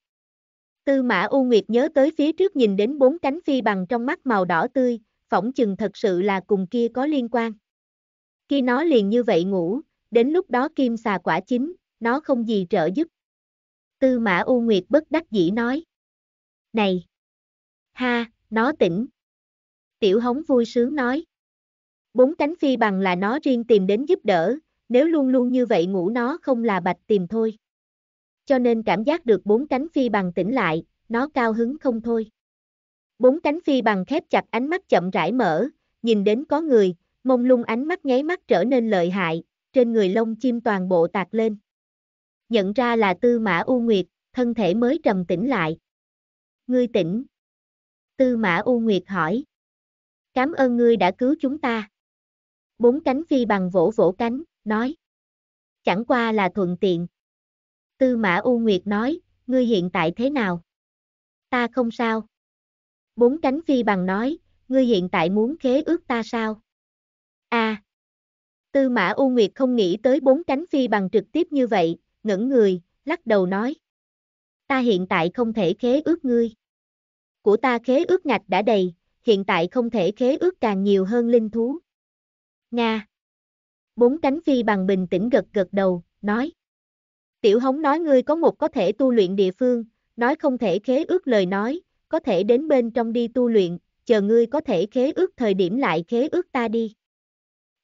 Tư mã U Nguyệt nhớ tới phía trước nhìn đến bốn cánh phi bằng trong mắt màu đỏ tươi, phỏng chừng thật sự là cùng kia có liên quan. Khi nó liền như vậy ngủ, đến lúc đó kim xà quả chính nó không gì trợ giúp. Tư mã U Nguyệt bất đắc dĩ nói. Này! Ha, nó tỉnh. Tiểu hống vui sướng nói. Bốn cánh phi bằng là nó riêng tìm đến giúp đỡ, nếu luôn luôn như vậy ngủ nó không là bạch tìm thôi. Cho nên cảm giác được bốn cánh phi bằng tỉnh lại, nó cao hứng không thôi. Bốn cánh phi bằng khép chặt ánh mắt chậm rãi mở, nhìn đến có người, mông lung ánh mắt nháy mắt trở nên lợi hại, trên người lông chim toàn bộ tạc lên nhận ra là tư mã U Nguyệt, thân thể mới trầm tĩnh lại. Ngươi tỉnh. Tư mã U Nguyệt hỏi. Cảm ơn ngươi đã cứu chúng ta. Bốn cánh phi bằng vỗ vỗ cánh, nói. Chẳng qua là thuận tiện. Tư mã U Nguyệt nói, ngươi hiện tại thế nào? Ta không sao. Bốn cánh phi bằng nói, ngươi hiện tại muốn khế ước ta sao? À. Tư mã U Nguyệt không nghĩ tới bốn cánh phi bằng trực tiếp như vậy, ngẩn người, lắc đầu nói. Ta hiện tại không thể khế ước ngươi. Của ta khế ước ngạch đã đầy, hiện tại không thể khế ước càng nhiều hơn linh thú. Nga. Bốn cánh phi bằng bình tĩnh gật gật đầu, nói. Tiểu hống nói ngươi có một có thể tu luyện địa phương, nói không thể khế ước lời nói, có thể đến bên trong đi tu luyện, chờ ngươi có thể khế ước thời điểm lại khế ước ta đi.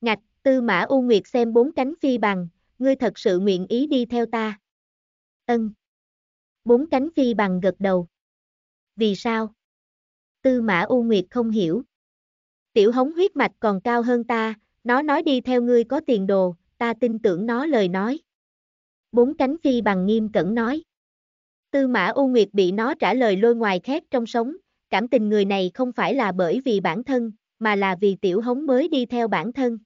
Ngạch, tư mã U Nguyệt xem bốn cánh phi bằng, ngươi thật sự nguyện ý đi theo ta. Ân. Bốn cánh phi bằng gật đầu. Vì sao? Tư mã U Nguyệt không hiểu. Tiểu hống huyết mạch còn cao hơn ta, nó nói đi theo ngươi có tiền đồ, ta tin tưởng nó lời nói. Bốn cánh phi bằng nghiêm cẩn nói. Tư mã U Nguyệt bị nó trả lời lôi ngoài khét trong sống, cảm tình người này không phải là bởi vì bản thân, mà là vì tiểu hống mới đi theo bản thân.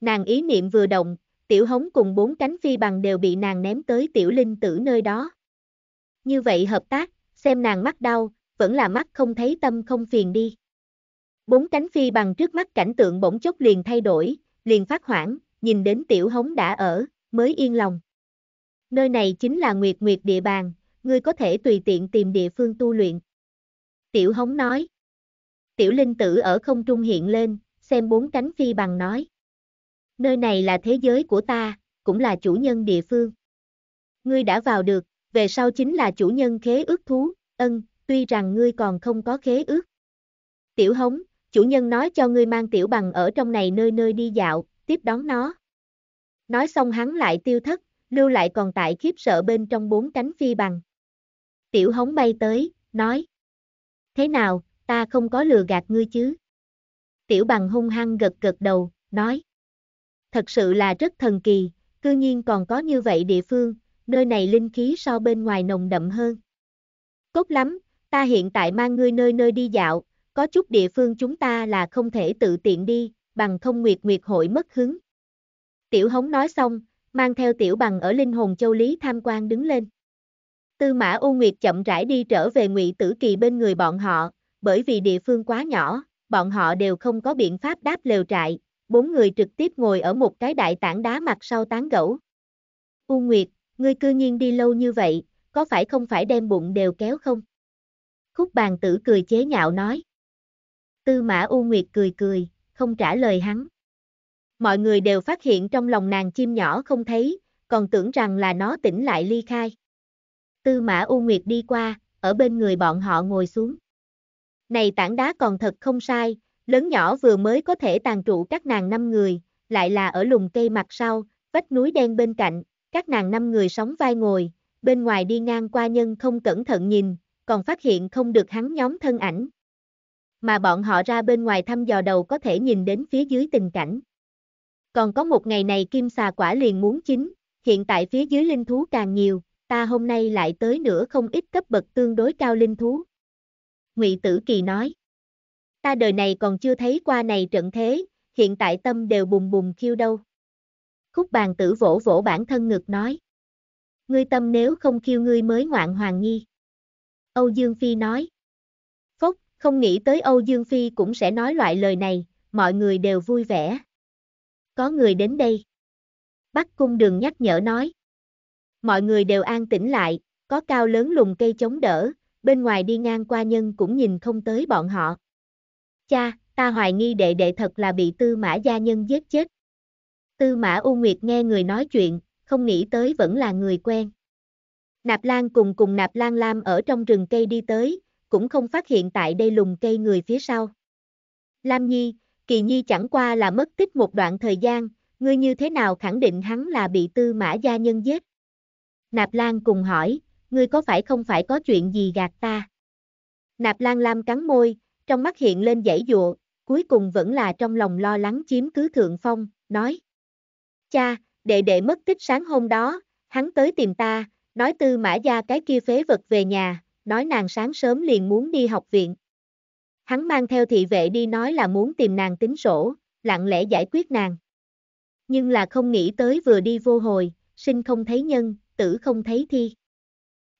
Nàng ý niệm vừa động, tiểu hống cùng bốn cánh phi bằng đều bị nàng ném tới tiểu linh tử nơi đó. Như vậy hợp tác, xem nàng mắt đau, vẫn là mắt không thấy tâm không phiền đi. Bốn cánh phi bằng trước mắt cảnh tượng bỗng chốc liền thay đổi, liền phát hoảng, nhìn đến tiểu hống đã ở, mới yên lòng. Nơi này chính là nguyệt nguyệt địa bàn, ngươi có thể tùy tiện tìm địa phương tu luyện. Tiểu hống nói. Tiểu linh tử ở không trung hiện lên, xem bốn cánh phi bằng nói. Nơi này là thế giới của ta, cũng là chủ nhân địa phương. Ngươi đã vào được, về sau chính là chủ nhân khế ước thú, ân, tuy rằng ngươi còn không có khế ước. Tiểu hống, chủ nhân nói cho ngươi mang tiểu bằng ở trong này nơi nơi đi dạo, tiếp đón nó. Nói xong hắn lại tiêu thất, lưu lại còn tại khiếp sợ bên trong bốn cánh phi bằng. Tiểu hống bay tới, nói. Thế nào, ta không có lừa gạt ngươi chứ? Tiểu bằng hung hăng gật gật đầu, nói thật sự là rất thần kỳ, cư nhiên còn có như vậy địa phương, nơi này linh khí so bên ngoài nồng đậm hơn. Cốt lắm, ta hiện tại mang ngươi nơi nơi đi dạo, có chút địa phương chúng ta là không thể tự tiện đi, bằng không nguyệt nguyệt hội mất hứng. Tiểu hống nói xong, mang theo tiểu bằng ở linh hồn châu Lý tham quan đứng lên. Tư mã U nguyệt chậm rãi đi trở về ngụy tử kỳ bên người bọn họ, bởi vì địa phương quá nhỏ, bọn họ đều không có biện pháp đáp lều trại, bốn người trực tiếp ngồi ở một cái đại tảng đá mặt sau tán gẫu. U Nguyệt, ngươi cư nhiên đi lâu như vậy, có phải không phải đem bụng đều kéo không? Khúc bàn tử cười chế nhạo nói. Tư mã U Nguyệt cười cười, không trả lời hắn. Mọi người đều phát hiện trong lòng nàng chim nhỏ không thấy, còn tưởng rằng là nó tỉnh lại ly khai. Tư mã U Nguyệt đi qua, ở bên người bọn họ ngồi xuống. Này tảng đá còn thật không sai, lớn nhỏ vừa mới có thể tàn trụ các nàng năm người, lại là ở lùng cây mặt sau, vách núi đen bên cạnh, các nàng năm người sóng vai ngồi, bên ngoài đi ngang qua nhân không cẩn thận nhìn, còn phát hiện không được hắn nhóm thân ảnh. Mà bọn họ ra bên ngoài thăm dò đầu có thể nhìn đến phía dưới tình cảnh. Còn có một ngày này kim xà quả liền muốn chín, hiện tại phía dưới linh thú càng nhiều, ta hôm nay lại tới nữa không ít cấp bậc tương đối cao linh thú. Ngụy Tử Kỳ nói ta đời này còn chưa thấy qua này trận thế, hiện tại tâm đều bùng bùng khiêu đâu. Khúc bàn tử vỗ vỗ bản thân ngực nói. Ngươi tâm nếu không khiêu ngươi mới ngoạn hoàng nghi. Âu Dương Phi nói. phúc không nghĩ tới Âu Dương Phi cũng sẽ nói loại lời này, mọi người đều vui vẻ. Có người đến đây. Bắc cung đường nhắc nhở nói. Mọi người đều an tĩnh lại, có cao lớn lùng cây chống đỡ, bên ngoài đi ngang qua nhân cũng nhìn không tới bọn họ cha, ta hoài nghi đệ đệ thật là bị tư mã gia nhân giết chết. Tư mã U Nguyệt nghe người nói chuyện, không nghĩ tới vẫn là người quen. Nạp Lan cùng cùng Nạp Lan Lam ở trong rừng cây đi tới, cũng không phát hiện tại đây lùng cây người phía sau. Lam Nhi, Kỳ Nhi chẳng qua là mất tích một đoạn thời gian, ngươi như thế nào khẳng định hắn là bị tư mã gia nhân giết? Nạp Lan cùng hỏi, ngươi có phải không phải có chuyện gì gạt ta? Nạp Lan Lam cắn môi, trong mắt hiện lên dãy dụa, cuối cùng vẫn là trong lòng lo lắng chiếm cứ thượng phong, nói. Cha, đệ đệ mất tích sáng hôm đó, hắn tới tìm ta, nói tư mã gia cái kia phế vật về nhà, nói nàng sáng sớm liền muốn đi học viện. Hắn mang theo thị vệ đi nói là muốn tìm nàng tính sổ, lặng lẽ giải quyết nàng. Nhưng là không nghĩ tới vừa đi vô hồi, sinh không thấy nhân, tử không thấy thi.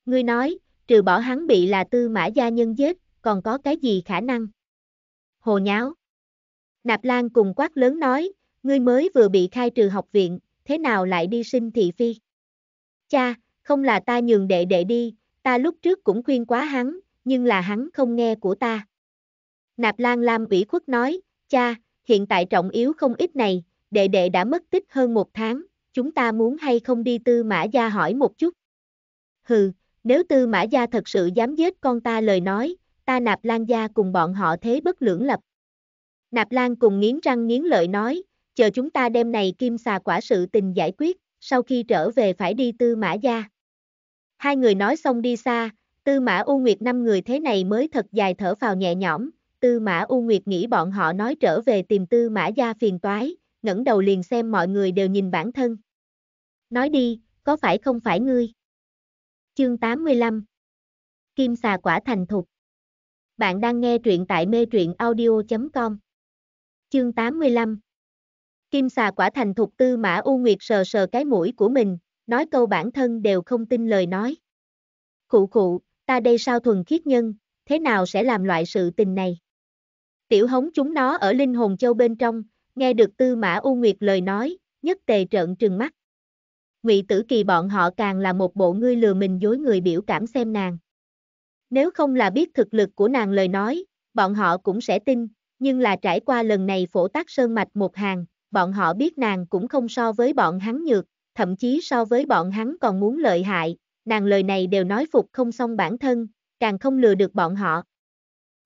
Ngươi nói, trừ bỏ hắn bị là tư mã gia nhân giết, còn có cái gì khả năng? Hồ nháo. Nạp Lan cùng quát lớn nói, ngươi mới vừa bị khai trừ học viện, thế nào lại đi sinh thị phi? Cha, không là ta nhường đệ đệ đi, ta lúc trước cũng khuyên quá hắn, nhưng là hắn không nghe của ta. Nạp Lan Lam ủy khuất nói, cha, hiện tại trọng yếu không ít này, đệ đệ đã mất tích hơn một tháng, chúng ta muốn hay không đi tư mã gia hỏi một chút. Hừ, nếu tư mã gia thật sự dám giết con ta lời nói, ta nạp lan gia cùng bọn họ thế bất lưỡng lập. Nạp lan cùng nghiến răng nghiến lợi nói, chờ chúng ta đem này kim xà quả sự tình giải quyết, sau khi trở về phải đi tư mã gia. Hai người nói xong đi xa, tư mã U Nguyệt năm người thế này mới thật dài thở vào nhẹ nhõm, tư mã U Nguyệt nghĩ bọn họ nói trở về tìm tư mã gia phiền toái, ngẩng đầu liền xem mọi người đều nhìn bản thân. Nói đi, có phải không phải ngươi? Chương 85 Kim xà quả thành thục bạn đang nghe truyện tại mê truyện audio.com Chương 85 Kim xà quả thành thục tư mã U Nguyệt sờ sờ cái mũi của mình, nói câu bản thân đều không tin lời nói. Cụ cụ, ta đây sao thuần khiết nhân, thế nào sẽ làm loại sự tình này? Tiểu hống chúng nó ở linh hồn châu bên trong, nghe được tư mã U Nguyệt lời nói, nhất tề trợn trừng mắt. Ngụy Tử Kỳ bọn họ càng là một bộ ngươi lừa mình dối người biểu cảm xem nàng. Nếu không là biết thực lực của nàng lời nói, bọn họ cũng sẽ tin, nhưng là trải qua lần này phổ tác sơn mạch một hàng, bọn họ biết nàng cũng không so với bọn hắn nhược, thậm chí so với bọn hắn còn muốn lợi hại, nàng lời này đều nói phục không xong bản thân, càng không lừa được bọn họ.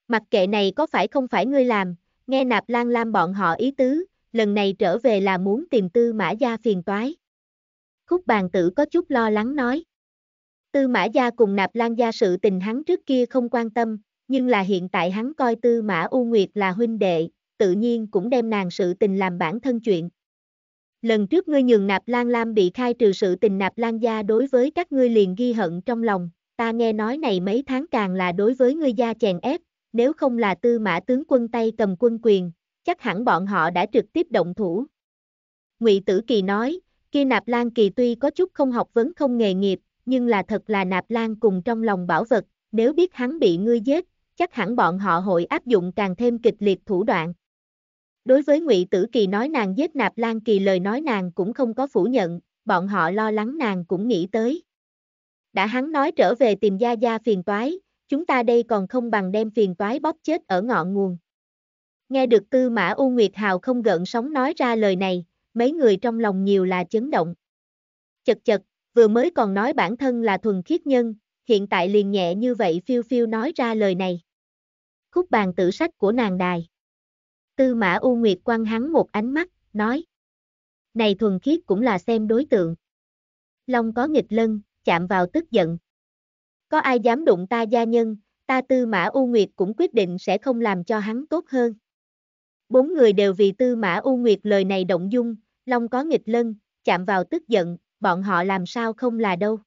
Mặc kệ này có phải không phải ngươi làm, nghe nạp lan lam bọn họ ý tứ, lần này trở về là muốn tìm tư mã gia phiền toái. Khúc bàn tử có chút lo lắng nói. Tư Mã Gia cùng Nạp Lan Gia sự tình hắn trước kia không quan tâm, nhưng là hiện tại hắn coi Tư Mã U Nguyệt là huynh đệ, tự nhiên cũng đem nàng sự tình làm bản thân chuyện. Lần trước ngươi nhường Nạp Lan Lam bị khai trừ sự tình Nạp Lan Gia đối với các ngươi liền ghi hận trong lòng, ta nghe nói này mấy tháng càng là đối với ngươi gia chèn ép, nếu không là Tư Mã tướng quân tay cầm quân quyền, chắc hẳn bọn họ đã trực tiếp động thủ. Ngụy Tử Kỳ nói, kia Nạp Lan Kỳ tuy có chút không học vấn không nghề nghiệp, nhưng là thật là nạp lan cùng trong lòng bảo vật, nếu biết hắn bị ngươi giết, chắc hẳn bọn họ hội áp dụng càng thêm kịch liệt thủ đoạn. Đối với Ngụy Tử Kỳ nói nàng giết nạp lan kỳ lời nói nàng cũng không có phủ nhận, bọn họ lo lắng nàng cũng nghĩ tới. Đã hắn nói trở về tìm gia gia phiền toái, chúng ta đây còn không bằng đem phiền toái bóp chết ở ngọn nguồn. Nghe được tư mã U Nguyệt Hào không gợn sóng nói ra lời này, mấy người trong lòng nhiều là chấn động. Chật chật, vừa mới còn nói bản thân là thuần khiết nhân, hiện tại liền nhẹ như vậy phiêu phiêu nói ra lời này. Khúc bàn tử sách của nàng đài. Tư mã U Nguyệt quăng hắn một ánh mắt, nói. Này thuần khiết cũng là xem đối tượng. Long có nghịch lân, chạm vào tức giận. Có ai dám đụng ta gia nhân, ta tư mã U Nguyệt cũng quyết định sẽ không làm cho hắn tốt hơn. Bốn người đều vì tư mã U Nguyệt lời này động dung, Long có nghịch lân, chạm vào tức giận, bọn họ làm sao không là đâu.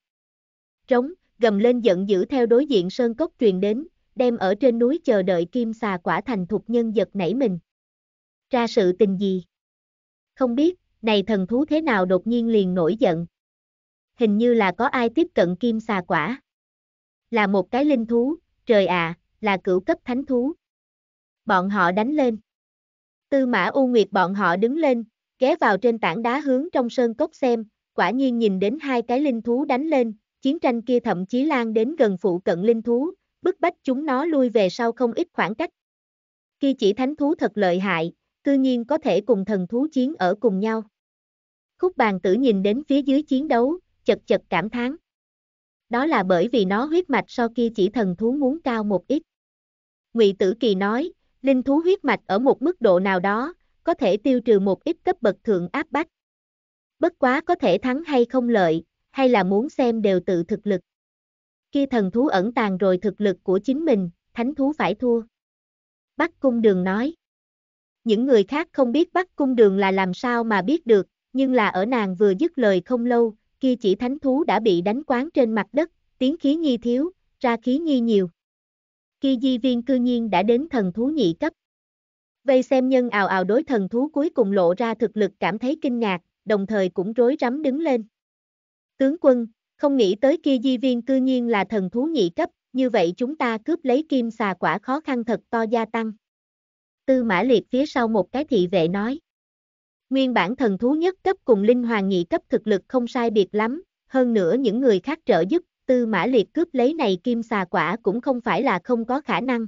Trống, gầm lên giận dữ theo đối diện sơn cốc truyền đến, đem ở trên núi chờ đợi kim xà quả thành thục nhân giật nảy mình. Ra sự tình gì? Không biết, này thần thú thế nào đột nhiên liền nổi giận. Hình như là có ai tiếp cận kim xà quả. Là một cái linh thú, trời à, là cửu cấp thánh thú. Bọn họ đánh lên. Tư mã U Nguyệt bọn họ đứng lên, ghé vào trên tảng đá hướng trong sơn cốc xem, quả nhiên nhìn đến hai cái linh thú đánh lên, chiến tranh kia thậm chí lan đến gần phụ cận linh thú, bức bách chúng nó lui về sau không ít khoảng cách. Khi chỉ thánh thú thật lợi hại, cư nhiên có thể cùng thần thú chiến ở cùng nhau. Khúc bàn tử nhìn đến phía dưới chiến đấu, chật chật cảm thán. Đó là bởi vì nó huyết mạch so kia chỉ thần thú muốn cao một ít. Ngụy Tử Kỳ nói, linh thú huyết mạch ở một mức độ nào đó, có thể tiêu trừ một ít cấp bậc thượng áp bách bất quá có thể thắng hay không lợi, hay là muốn xem đều tự thực lực. Khi thần thú ẩn tàng rồi thực lực của chính mình, thánh thú phải thua. Bắc cung đường nói. Những người khác không biết Bắc cung đường là làm sao mà biết được, nhưng là ở nàng vừa dứt lời không lâu, kia chỉ thánh thú đã bị đánh quán trên mặt đất, tiếng khí nhi thiếu, ra khí nhi nhiều. Khi di viên cư nhiên đã đến thần thú nhị cấp. Vây xem nhân ào ào đối thần thú cuối cùng lộ ra thực lực cảm thấy kinh ngạc, đồng thời cũng rối rắm đứng lên. Tướng quân, không nghĩ tới kia di viên cư nhiên là thần thú nhị cấp, như vậy chúng ta cướp lấy kim xà quả khó khăn thật to gia tăng. Tư mã liệt phía sau một cái thị vệ nói. Nguyên bản thần thú nhất cấp cùng linh hoàng nhị cấp thực lực không sai biệt lắm, hơn nữa những người khác trợ giúp, tư mã liệt cướp lấy này kim xà quả cũng không phải là không có khả năng.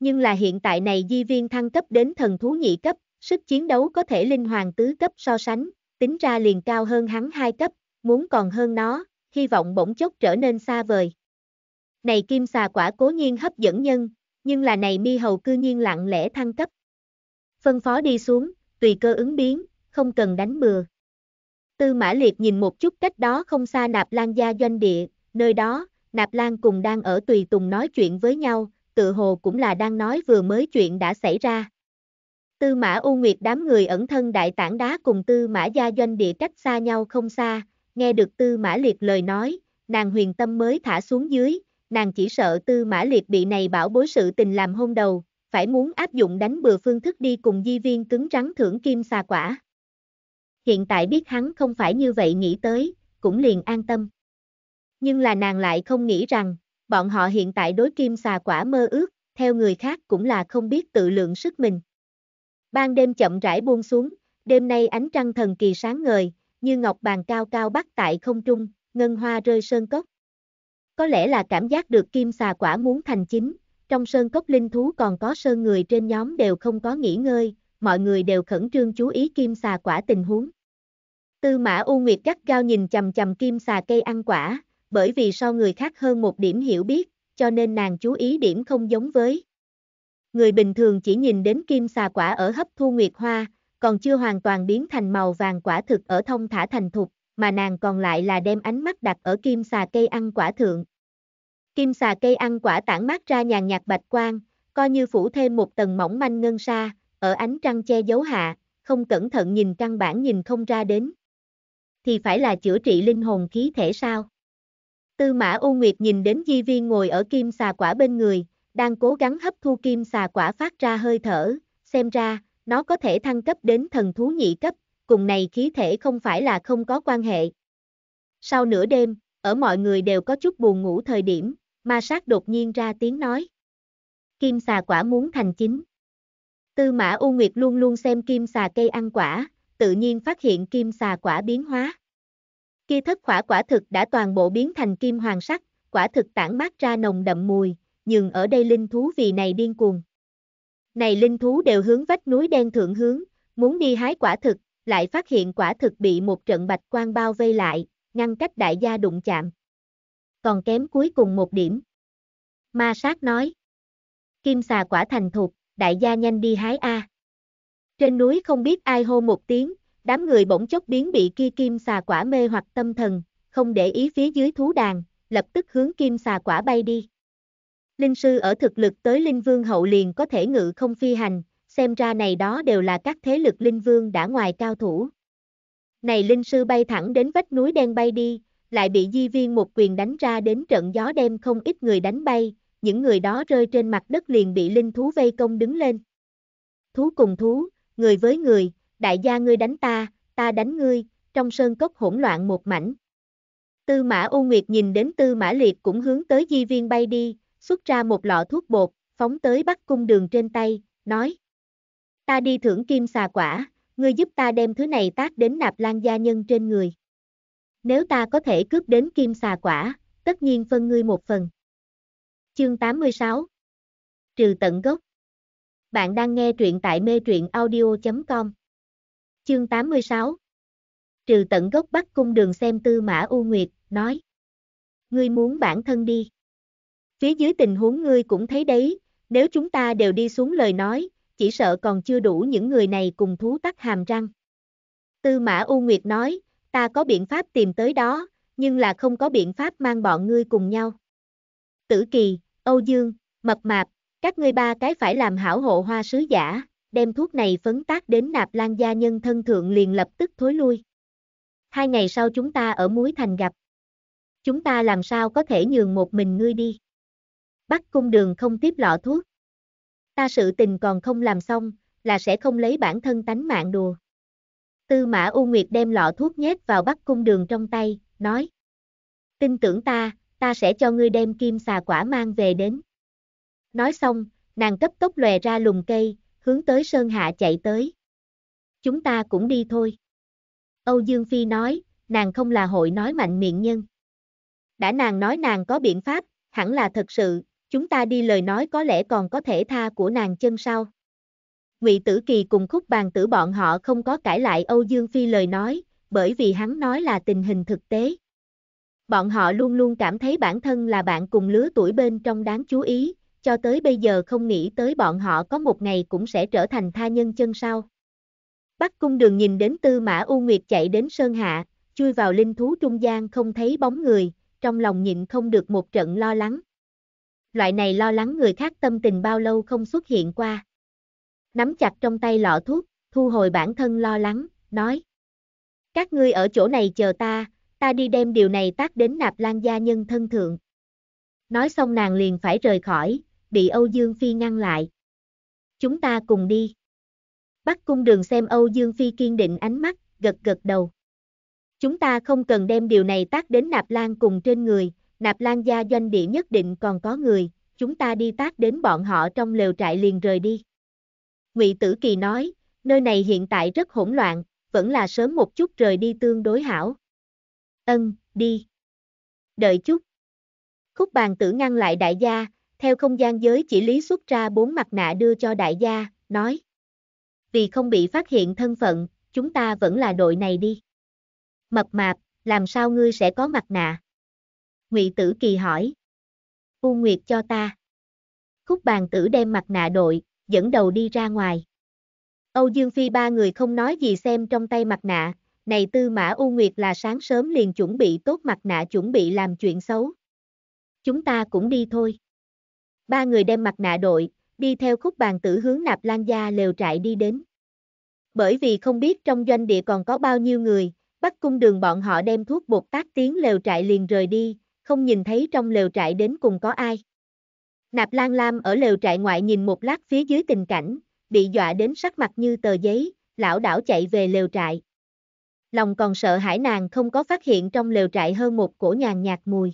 Nhưng là hiện tại này di viên thăng cấp đến thần thú nhị cấp, Sức chiến đấu có thể linh hoàng tứ cấp so sánh, tính ra liền cao hơn hắn hai cấp, muốn còn hơn nó, hy vọng bỗng chốc trở nên xa vời. Này kim xà quả cố nhiên hấp dẫn nhân, nhưng là này mi hầu cư nhiên lặng lẽ thăng cấp. Phân phó đi xuống, tùy cơ ứng biến, không cần đánh bừa. Tư Mã Liệt nhìn một chút cách đó không xa Nạp Lan gia doanh địa, nơi đó, Nạp Lan cùng đang ở tùy tùng nói chuyện với nhau, tự hồ cũng là đang nói vừa mới chuyện đã xảy ra. Tư mã U Nguyệt đám người ẩn thân đại tảng đá cùng tư mã gia doanh địa cách xa nhau không xa, nghe được tư mã liệt lời nói, nàng huyền tâm mới thả xuống dưới, nàng chỉ sợ tư mã liệt bị này bảo bối sự tình làm hôn đầu, phải muốn áp dụng đánh bừa phương thức đi cùng di viên cứng rắn thưởng kim xà quả. Hiện tại biết hắn không phải như vậy nghĩ tới, cũng liền an tâm. Nhưng là nàng lại không nghĩ rằng, bọn họ hiện tại đối kim xà quả mơ ước, theo người khác cũng là không biết tự lượng sức mình. Ban đêm chậm rãi buông xuống, đêm nay ánh trăng thần kỳ sáng ngời, như ngọc bàn cao cao bắt tại không trung, ngân hoa rơi sơn cốc. Có lẽ là cảm giác được kim xà quả muốn thành chính, trong sơn cốc linh thú còn có sơn người trên nhóm đều không có nghỉ ngơi, mọi người đều khẩn trương chú ý kim xà quả tình huống. Tư mã U Nguyệt gắt gao nhìn chầm chầm kim xà cây ăn quả, bởi vì so người khác hơn một điểm hiểu biết, cho nên nàng chú ý điểm không giống với. Người bình thường chỉ nhìn đến kim xà quả ở hấp thu nguyệt hoa, còn chưa hoàn toàn biến thành màu vàng quả thực ở thông thả thành thục, mà nàng còn lại là đem ánh mắt đặt ở kim xà cây ăn quả thượng. Kim xà cây ăn quả tản mát ra nhàn nhạt bạch quang, coi như phủ thêm một tầng mỏng manh ngân sa, ở ánh trăng che giấu hạ, không cẩn thận nhìn căn bản nhìn không ra đến. Thì phải là chữa trị linh hồn khí thể sao? Tư mã U Nguyệt nhìn đến Di Viên ngồi ở kim xà quả bên người, đang cố gắng hấp thu kim xà quả phát ra hơi thở, xem ra, nó có thể thăng cấp đến thần thú nhị cấp, cùng này khí thể không phải là không có quan hệ. Sau nửa đêm, ở mọi người đều có chút buồn ngủ thời điểm, ma sát đột nhiên ra tiếng nói. Kim xà quả muốn thành chính. Tư mã U Nguyệt luôn luôn xem kim xà cây ăn quả, tự nhiên phát hiện kim xà quả biến hóa. Khi thất quả quả thực đã toàn bộ biến thành kim hoàng sắc, quả thực tản mát ra nồng đậm mùi, nhưng ở đây linh thú vì này điên cuồng. Này linh thú đều hướng vách núi đen thượng hướng, muốn đi hái quả thực, lại phát hiện quả thực bị một trận bạch quan bao vây lại, ngăn cách đại gia đụng chạm. Còn kém cuối cùng một điểm. Ma sát nói. Kim xà quả thành thục, đại gia nhanh đi hái A. Trên núi không biết ai hô một tiếng, đám người bỗng chốc biến bị kia kim xà quả mê hoặc tâm thần, không để ý phía dưới thú đàn, lập tức hướng kim xà quả bay đi. Linh sư ở thực lực tới linh vương hậu liền có thể ngự không phi hành, xem ra này đó đều là các thế lực linh vương đã ngoài cao thủ. Này linh sư bay thẳng đến vách núi đen bay đi, lại bị di viên một quyền đánh ra đến trận gió đem không ít người đánh bay, những người đó rơi trên mặt đất liền bị linh thú vây công đứng lên. Thú cùng thú, người với người, đại gia ngươi đánh ta, ta đánh ngươi, trong sơn cốc hỗn loạn một mảnh. Tư mã U Nguyệt nhìn đến tư mã liệt cũng hướng tới di viên bay đi, xuất ra một lọ thuốc bột, phóng tới Bắc Cung Đường trên tay, nói. Ta đi thưởng kim xà quả, ngươi giúp ta đem thứ này tác đến nạp lan gia nhân trên người. Nếu ta có thể cướp đến kim xà quả, tất nhiên phân ngươi một phần. Chương 86 Trừ tận gốc Bạn đang nghe truyện tại mê truyện audio.com Chương 86 Trừ tận gốc Bắc Cung Đường xem Tư Mã U Nguyệt, nói Ngươi muốn bản thân đi phía dưới tình huống ngươi cũng thấy đấy, nếu chúng ta đều đi xuống lời nói, chỉ sợ còn chưa đủ những người này cùng thú tắt hàm răng. Tư Mã U Nguyệt nói, ta có biện pháp tìm tới đó, nhưng là không có biện pháp mang bọn ngươi cùng nhau. Tử Kỳ, Âu Dương, Mập Mạp, các ngươi ba cái phải làm hảo hộ hoa sứ giả, đem thuốc này phấn tác đến nạp lan gia nhân thân thượng liền lập tức thối lui. Hai ngày sau chúng ta ở muối thành gặp. Chúng ta làm sao có thể nhường một mình ngươi đi bắt cung đường không tiếp lọ thuốc. Ta sự tình còn không làm xong, là sẽ không lấy bản thân tánh mạng đùa. Tư mã U Nguyệt đem lọ thuốc nhét vào bắt cung đường trong tay, nói. Tin tưởng ta, ta sẽ cho ngươi đem kim xà quả mang về đến. Nói xong, nàng cấp tốc lòe ra lùm cây, hướng tới Sơn Hạ chạy tới. Chúng ta cũng đi thôi. Âu Dương Phi nói, nàng không là hội nói mạnh miệng nhân. Đã nàng nói nàng có biện pháp, hẳn là thật sự, chúng ta đi lời nói có lẽ còn có thể tha của nàng chân sau. Ngụy Tử Kỳ cùng khúc bàn tử bọn họ không có cãi lại Âu Dương Phi lời nói, bởi vì hắn nói là tình hình thực tế. Bọn họ luôn luôn cảm thấy bản thân là bạn cùng lứa tuổi bên trong đáng chú ý, cho tới bây giờ không nghĩ tới bọn họ có một ngày cũng sẽ trở thành tha nhân chân sau. Bắc cung đường nhìn đến tư mã U Nguyệt chạy đến Sơn Hạ, chui vào linh thú trung gian không thấy bóng người, trong lòng nhịn không được một trận lo lắng loại này lo lắng người khác tâm tình bao lâu không xuất hiện qua. Nắm chặt trong tay lọ thuốc, thu hồi bản thân lo lắng, nói. Các ngươi ở chỗ này chờ ta, ta đi đem điều này tác đến nạp lan gia nhân thân thượng. Nói xong nàng liền phải rời khỏi, bị Âu Dương Phi ngăn lại. Chúng ta cùng đi. Bắc cung đường xem Âu Dương Phi kiên định ánh mắt, gật gật đầu. Chúng ta không cần đem điều này tác đến nạp lan cùng trên người, Nạp Lan gia doanh địa nhất định còn có người, chúng ta đi tác đến bọn họ trong lều trại liền rời đi. Ngụy Tử Kỳ nói, nơi này hiện tại rất hỗn loạn, vẫn là sớm một chút rời đi tương đối hảo. Ân, đi. Đợi chút. Khúc bàn tử ngăn lại đại gia, theo không gian giới chỉ lý xuất ra bốn mặt nạ đưa cho đại gia, nói. Vì không bị phát hiện thân phận, chúng ta vẫn là đội này đi. Mập mạp, làm sao ngươi sẽ có mặt nạ? Ngụy Tử Kỳ hỏi. U Nguyệt cho ta. Khúc bàn tử đem mặt nạ đội, dẫn đầu đi ra ngoài. Âu Dương Phi ba người không nói gì xem trong tay mặt nạ, này tư mã U Nguyệt là sáng sớm liền chuẩn bị tốt mặt nạ chuẩn bị làm chuyện xấu. Chúng ta cũng đi thôi. Ba người đem mặt nạ đội, đi theo khúc bàn tử hướng nạp lan gia lều trại đi đến. Bởi vì không biết trong doanh địa còn có bao nhiêu người, bắt cung đường bọn họ đem thuốc bột tác tiếng lều trại liền rời đi, không nhìn thấy trong lều trại đến cùng có ai. Nạp Lan Lam ở lều trại ngoại nhìn một lát phía dưới tình cảnh, bị dọa đến sắc mặt như tờ giấy, lão đảo chạy về lều trại. Lòng còn sợ hãi nàng không có phát hiện trong lều trại hơn một cổ nhàn nhạt mùi.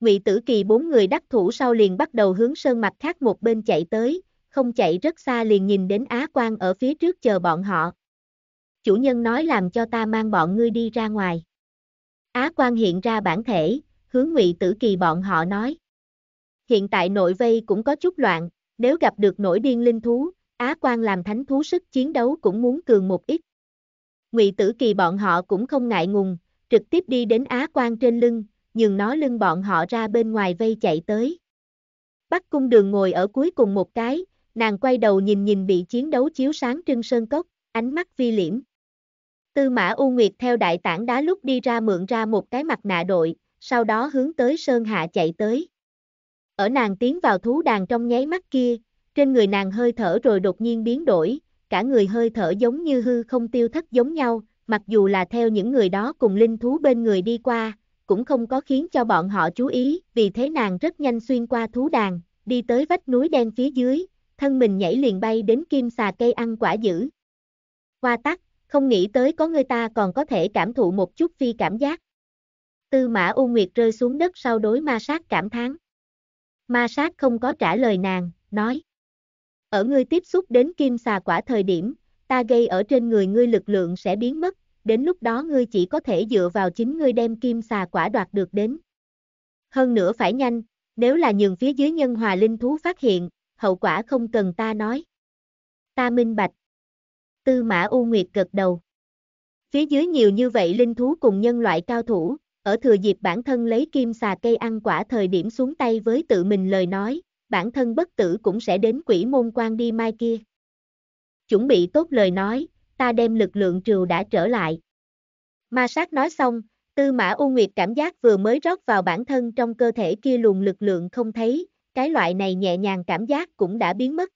Ngụy Tử Kỳ bốn người đắc thủ sau liền bắt đầu hướng sơn mặt khác một bên chạy tới, không chạy rất xa liền nhìn đến Á Quan ở phía trước chờ bọn họ. Chủ nhân nói làm cho ta mang bọn ngươi đi ra ngoài. Á Quan hiện ra bản thể, hướng ngụy tử kỳ bọn họ nói. Hiện tại nội vây cũng có chút loạn, nếu gặp được nổi điên linh thú, Á quan làm thánh thú sức chiến đấu cũng muốn cường một ít. Ngụy tử kỳ bọn họ cũng không ngại ngùng, trực tiếp đi đến Á quan trên lưng, nhường nó lưng bọn họ ra bên ngoài vây chạy tới. Bắc cung đường ngồi ở cuối cùng một cái, nàng quay đầu nhìn nhìn bị chiến đấu chiếu sáng trưng sơn cốc, ánh mắt vi liễm. Tư mã U Nguyệt theo đại tảng đá lúc đi ra mượn ra một cái mặt nạ đội, sau đó hướng tới Sơn Hạ chạy tới. Ở nàng tiến vào thú đàn trong nháy mắt kia, trên người nàng hơi thở rồi đột nhiên biến đổi, cả người hơi thở giống như hư không tiêu thất giống nhau, mặc dù là theo những người đó cùng linh thú bên người đi qua, cũng không có khiến cho bọn họ chú ý, vì thế nàng rất nhanh xuyên qua thú đàn, đi tới vách núi đen phía dưới, thân mình nhảy liền bay đến kim xà cây ăn quả dữ. qua tắc, không nghĩ tới có người ta còn có thể cảm thụ một chút phi cảm giác. Tư mã U Nguyệt rơi xuống đất sau đối ma sát cảm thán. Ma sát không có trả lời nàng, nói. Ở ngươi tiếp xúc đến kim xà quả thời điểm, ta gây ở trên người ngươi lực lượng sẽ biến mất, đến lúc đó ngươi chỉ có thể dựa vào chính ngươi đem kim xà quả đoạt được đến. Hơn nữa phải nhanh, nếu là nhường phía dưới nhân hòa linh thú phát hiện, hậu quả không cần ta nói. Ta minh bạch. Tư mã U Nguyệt gật đầu. Phía dưới nhiều như vậy linh thú cùng nhân loại cao thủ, ở thừa dịp bản thân lấy kim xà cây ăn quả thời điểm xuống tay với tự mình lời nói, bản thân bất tử cũng sẽ đến quỷ môn quan đi mai kia. Chuẩn bị tốt lời nói, ta đem lực lượng trừ đã trở lại. Ma sát nói xong, tư mã u nguyệt cảm giác vừa mới rót vào bản thân trong cơ thể kia luồng lực lượng không thấy, cái loại này nhẹ nhàng cảm giác cũng đã biến mất.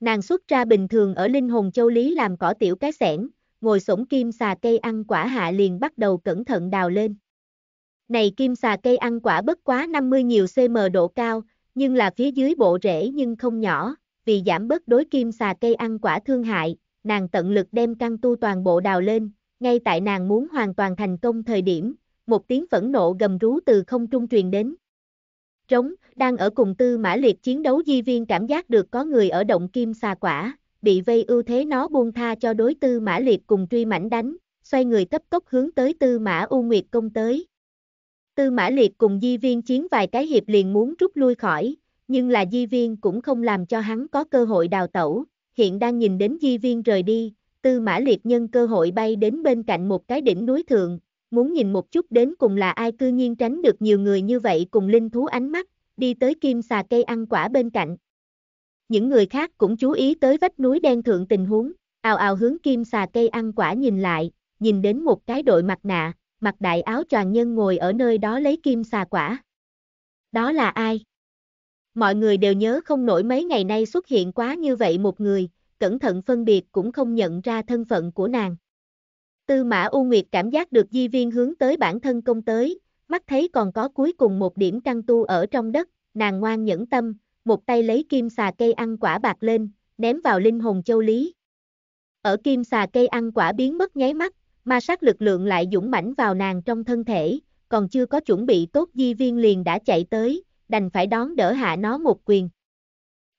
Nàng xuất ra bình thường ở linh hồn châu Lý làm cỏ tiểu cái sẻn, ngồi sổng kim xà cây ăn quả hạ liền bắt đầu cẩn thận đào lên. Này kim xà cây ăn quả bất quá 50 nhiều cm độ cao, nhưng là phía dưới bộ rễ nhưng không nhỏ, vì giảm bớt đối kim xà cây ăn quả thương hại, nàng tận lực đem căn tu toàn bộ đào lên, ngay tại nàng muốn hoàn toàn thành công thời điểm, một tiếng phẫn nộ gầm rú từ không trung truyền đến. Trống, đang ở cùng tư mã liệt chiến đấu di viên cảm giác được có người ở động kim xà quả, bị vây ưu thế nó buông tha cho đối tư mã liệt cùng truy mảnh đánh, xoay người cấp tốc hướng tới tư mã u nguyệt công tới, Tư Mã Liệt cùng Di Viên chiến vài cái hiệp liền muốn rút lui khỏi, nhưng là Di Viên cũng không làm cho hắn có cơ hội đào tẩu, hiện đang nhìn đến Di Viên rời đi, Tư Mã Liệt nhân cơ hội bay đến bên cạnh một cái đỉnh núi thượng, muốn nhìn một chút đến cùng là ai cư nhiên tránh được nhiều người như vậy cùng linh thú ánh mắt, đi tới kim xà cây ăn quả bên cạnh. Những người khác cũng chú ý tới vách núi đen thượng tình huống, ào ào hướng kim xà cây ăn quả nhìn lại, nhìn đến một cái đội mặt nạ, mặc đại áo choàng nhân ngồi ở nơi đó lấy kim xà quả. Đó là ai? Mọi người đều nhớ không nổi mấy ngày nay xuất hiện quá như vậy một người, cẩn thận phân biệt cũng không nhận ra thân phận của nàng. Tư mã U Nguyệt cảm giác được di viên hướng tới bản thân công tới, mắt thấy còn có cuối cùng một điểm trăng tu ở trong đất, nàng ngoan nhẫn tâm, một tay lấy kim xà cây ăn quả bạc lên, ném vào linh hồn châu lý. Ở kim xà cây ăn quả biến mất nháy mắt, ma sát lực lượng lại dũng mãnh vào nàng trong thân thể, còn chưa có chuẩn bị tốt di viên liền đã chạy tới, đành phải đón đỡ hạ nó một quyền.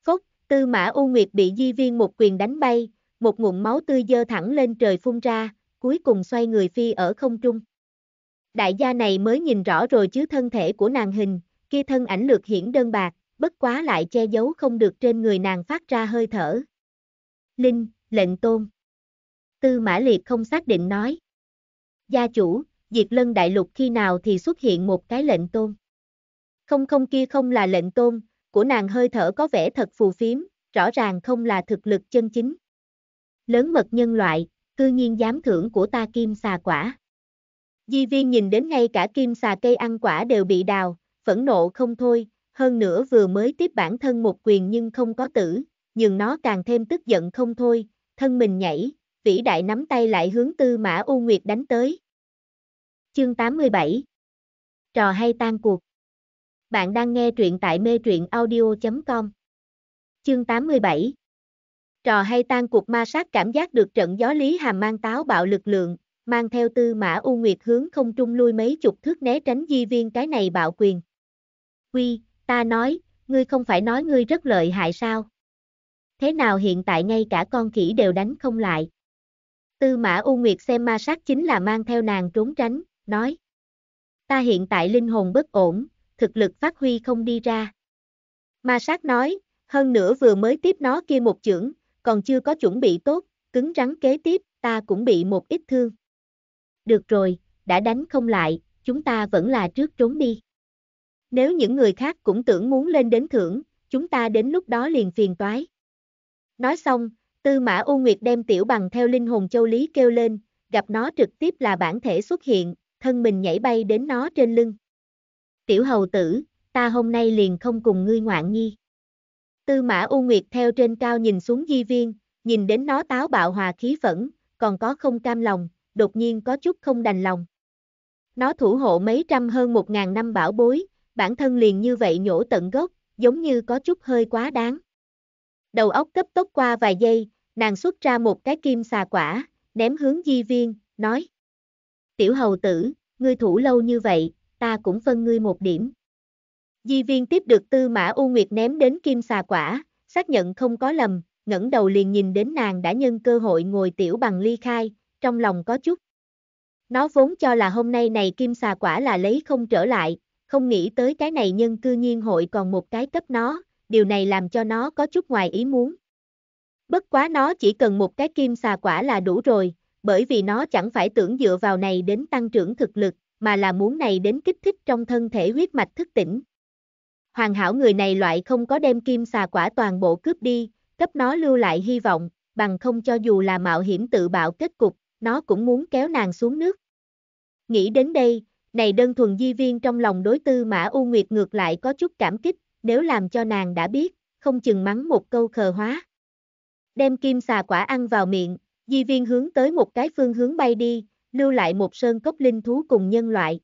Phốc, tư mã U Nguyệt bị di viên một quyền đánh bay, một ngụm máu tươi dơ thẳng lên trời phun ra, cuối cùng xoay người phi ở không trung. Đại gia này mới nhìn rõ rồi chứ thân thể của nàng hình, kia thân ảnh lược hiển đơn bạc, bất quá lại che giấu không được trên người nàng phát ra hơi thở. Linh, lệnh tôn. Tư Mã Liệt không xác định nói. Gia chủ, diệt lân đại lục khi nào thì xuất hiện một cái lệnh tôn. Không không kia không là lệnh tôn, của nàng hơi thở có vẻ thật phù phiếm, rõ ràng không là thực lực chân chính. Lớn mật nhân loại, cư nhiên dám thưởng của ta kim xà quả. Di viên nhìn đến ngay cả kim xà cây ăn quả đều bị đào, phẫn nộ không thôi, hơn nữa vừa mới tiếp bản thân một quyền nhưng không có tử, nhưng nó càng thêm tức giận không thôi, thân mình nhảy, vĩ đại nắm tay lại hướng tư mã U Nguyệt đánh tới. Chương 87 Trò hay tan cuộc Bạn đang nghe truyện tại mê truyện audio.com Chương 87 Trò hay tan cuộc ma sát cảm giác được trận gió Lý Hàm mang táo bạo lực lượng, mang theo tư mã U Nguyệt hướng không trung lui mấy chục thước né tránh di viên cái này bạo quyền. Quy, ta nói, ngươi không phải nói ngươi rất lợi hại sao? Thế nào hiện tại ngay cả con khỉ đều đánh không lại? Tư mã U Nguyệt xem ma sát chính là mang theo nàng trốn tránh, nói. Ta hiện tại linh hồn bất ổn, thực lực phát huy không đi ra. Ma sát nói, hơn nữa vừa mới tiếp nó kia một chưởng, còn chưa có chuẩn bị tốt, cứng rắn kế tiếp, ta cũng bị một ít thương. Được rồi, đã đánh không lại, chúng ta vẫn là trước trốn đi. Nếu những người khác cũng tưởng muốn lên đến thưởng, chúng ta đến lúc đó liền phiền toái. Nói xong, Tư mã U Nguyệt đem tiểu bằng theo linh hồn châu Lý kêu lên, gặp nó trực tiếp là bản thể xuất hiện, thân mình nhảy bay đến nó trên lưng. Tiểu hầu tử, ta hôm nay liền không cùng ngươi ngoạn nhi. Tư mã U Nguyệt theo trên cao nhìn xuống di viên, nhìn đến nó táo bạo hòa khí phẫn, còn có không cam lòng, đột nhiên có chút không đành lòng. Nó thủ hộ mấy trăm hơn một ngàn năm bảo bối, bản thân liền như vậy nhổ tận gốc, giống như có chút hơi quá đáng. Đầu óc cấp tốc qua vài giây, Nàng xuất ra một cái kim xà quả, ném hướng di viên, nói. Tiểu hầu tử, ngươi thủ lâu như vậy, ta cũng phân ngươi một điểm. Di viên tiếp được tư mã U Nguyệt ném đến kim xà quả, xác nhận không có lầm, ngẩng đầu liền nhìn đến nàng đã nhân cơ hội ngồi tiểu bằng ly khai, trong lòng có chút. Nó vốn cho là hôm nay này kim xà quả là lấy không trở lại, không nghĩ tới cái này nhân cư nhiên hội còn một cái cấp nó, điều này làm cho nó có chút ngoài ý muốn. Bất quá nó chỉ cần một cái kim xà quả là đủ rồi, bởi vì nó chẳng phải tưởng dựa vào này đến tăng trưởng thực lực, mà là muốn này đến kích thích trong thân thể huyết mạch thức tỉnh. Hoàn hảo người này loại không có đem kim xà quả toàn bộ cướp đi, cấp nó lưu lại hy vọng, bằng không cho dù là mạo hiểm tự bạo kết cục, nó cũng muốn kéo nàng xuống nước. Nghĩ đến đây, này đơn thuần di viên trong lòng đối tư Mã U Nguyệt ngược lại có chút cảm kích, nếu làm cho nàng đã biết, không chừng mắng một câu khờ hóa đem kim xà quả ăn vào miệng, di viên hướng tới một cái phương hướng bay đi, lưu lại một sơn cốc linh thú cùng nhân loại.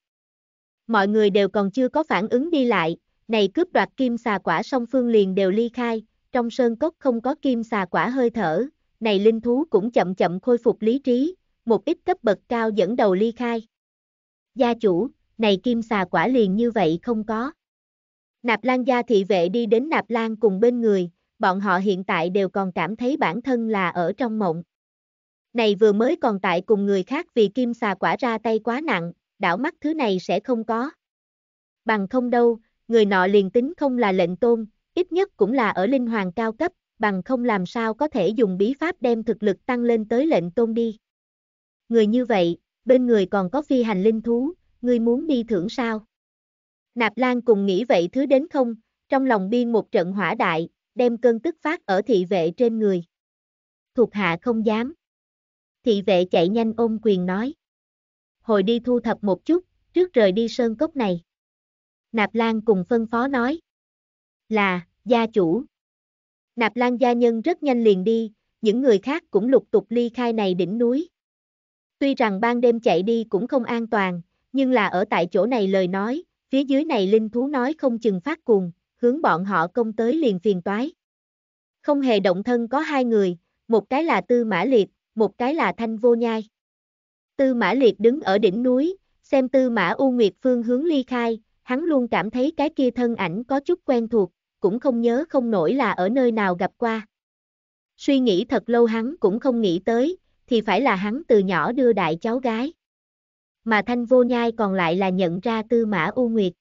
Mọi người đều còn chưa có phản ứng đi lại, này cướp đoạt kim xà quả song phương liền đều ly khai, trong sơn cốc không có kim xà quả hơi thở, này linh thú cũng chậm chậm khôi phục lý trí, một ít cấp bậc cao dẫn đầu ly khai. Gia chủ, này kim xà quả liền như vậy không có. Nạp Lan gia thị vệ đi đến Nạp Lan cùng bên người, bọn họ hiện tại đều còn cảm thấy bản thân là ở trong mộng. Này vừa mới còn tại cùng người khác vì kim xà quả ra tay quá nặng, đảo mắt thứ này sẽ không có. Bằng không đâu, người nọ liền tính không là lệnh tôn, ít nhất cũng là ở linh hoàng cao cấp, bằng không làm sao có thể dùng bí pháp đem thực lực tăng lên tới lệnh tôn đi. Người như vậy, bên người còn có phi hành linh thú, người muốn đi thưởng sao? Nạp Lan cùng nghĩ vậy thứ đến không, trong lòng biên một trận hỏa đại, đem cơn tức phát ở thị vệ trên người. Thuộc hạ không dám. Thị vệ chạy nhanh ôm quyền nói. Hồi đi thu thập một chút, trước rời đi sơn cốc này. Nạp Lan cùng phân phó nói. Là, gia chủ. Nạp Lan gia nhân rất nhanh liền đi, những người khác cũng lục tục ly khai này đỉnh núi. Tuy rằng ban đêm chạy đi cũng không an toàn, nhưng là ở tại chỗ này lời nói, phía dưới này linh thú nói không chừng phát cuồng, hướng bọn họ công tới liền phiền toái. Không hề động thân có hai người, một cái là Tư Mã Liệt, một cái là Thanh Vô Nhai. Tư Mã Liệt đứng ở đỉnh núi, xem Tư Mã U Nguyệt Phương hướng ly khai, hắn luôn cảm thấy cái kia thân ảnh có chút quen thuộc, cũng không nhớ không nổi là ở nơi nào gặp qua. Suy nghĩ thật lâu hắn cũng không nghĩ tới, thì phải là hắn từ nhỏ đưa đại cháu gái. Mà Thanh Vô Nhai còn lại là nhận ra Tư Mã U Nguyệt.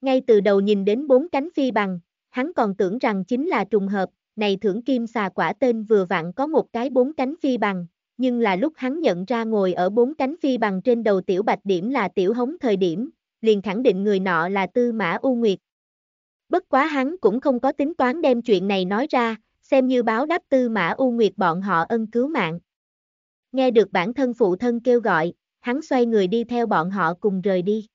Ngay từ đầu nhìn đến bốn cánh phi bằng, hắn còn tưởng rằng chính là trùng hợp, này thưởng kim xà quả tên vừa vặn có một cái bốn cánh phi bằng, nhưng là lúc hắn nhận ra ngồi ở bốn cánh phi bằng trên đầu tiểu bạch điểm là tiểu hống thời điểm, liền khẳng định người nọ là tư mã U Nguyệt. Bất quá hắn cũng không có tính toán đem chuyện này nói ra, xem như báo đáp tư mã U Nguyệt bọn họ ân cứu mạng. Nghe được bản thân phụ thân kêu gọi, hắn xoay người đi theo bọn họ cùng rời đi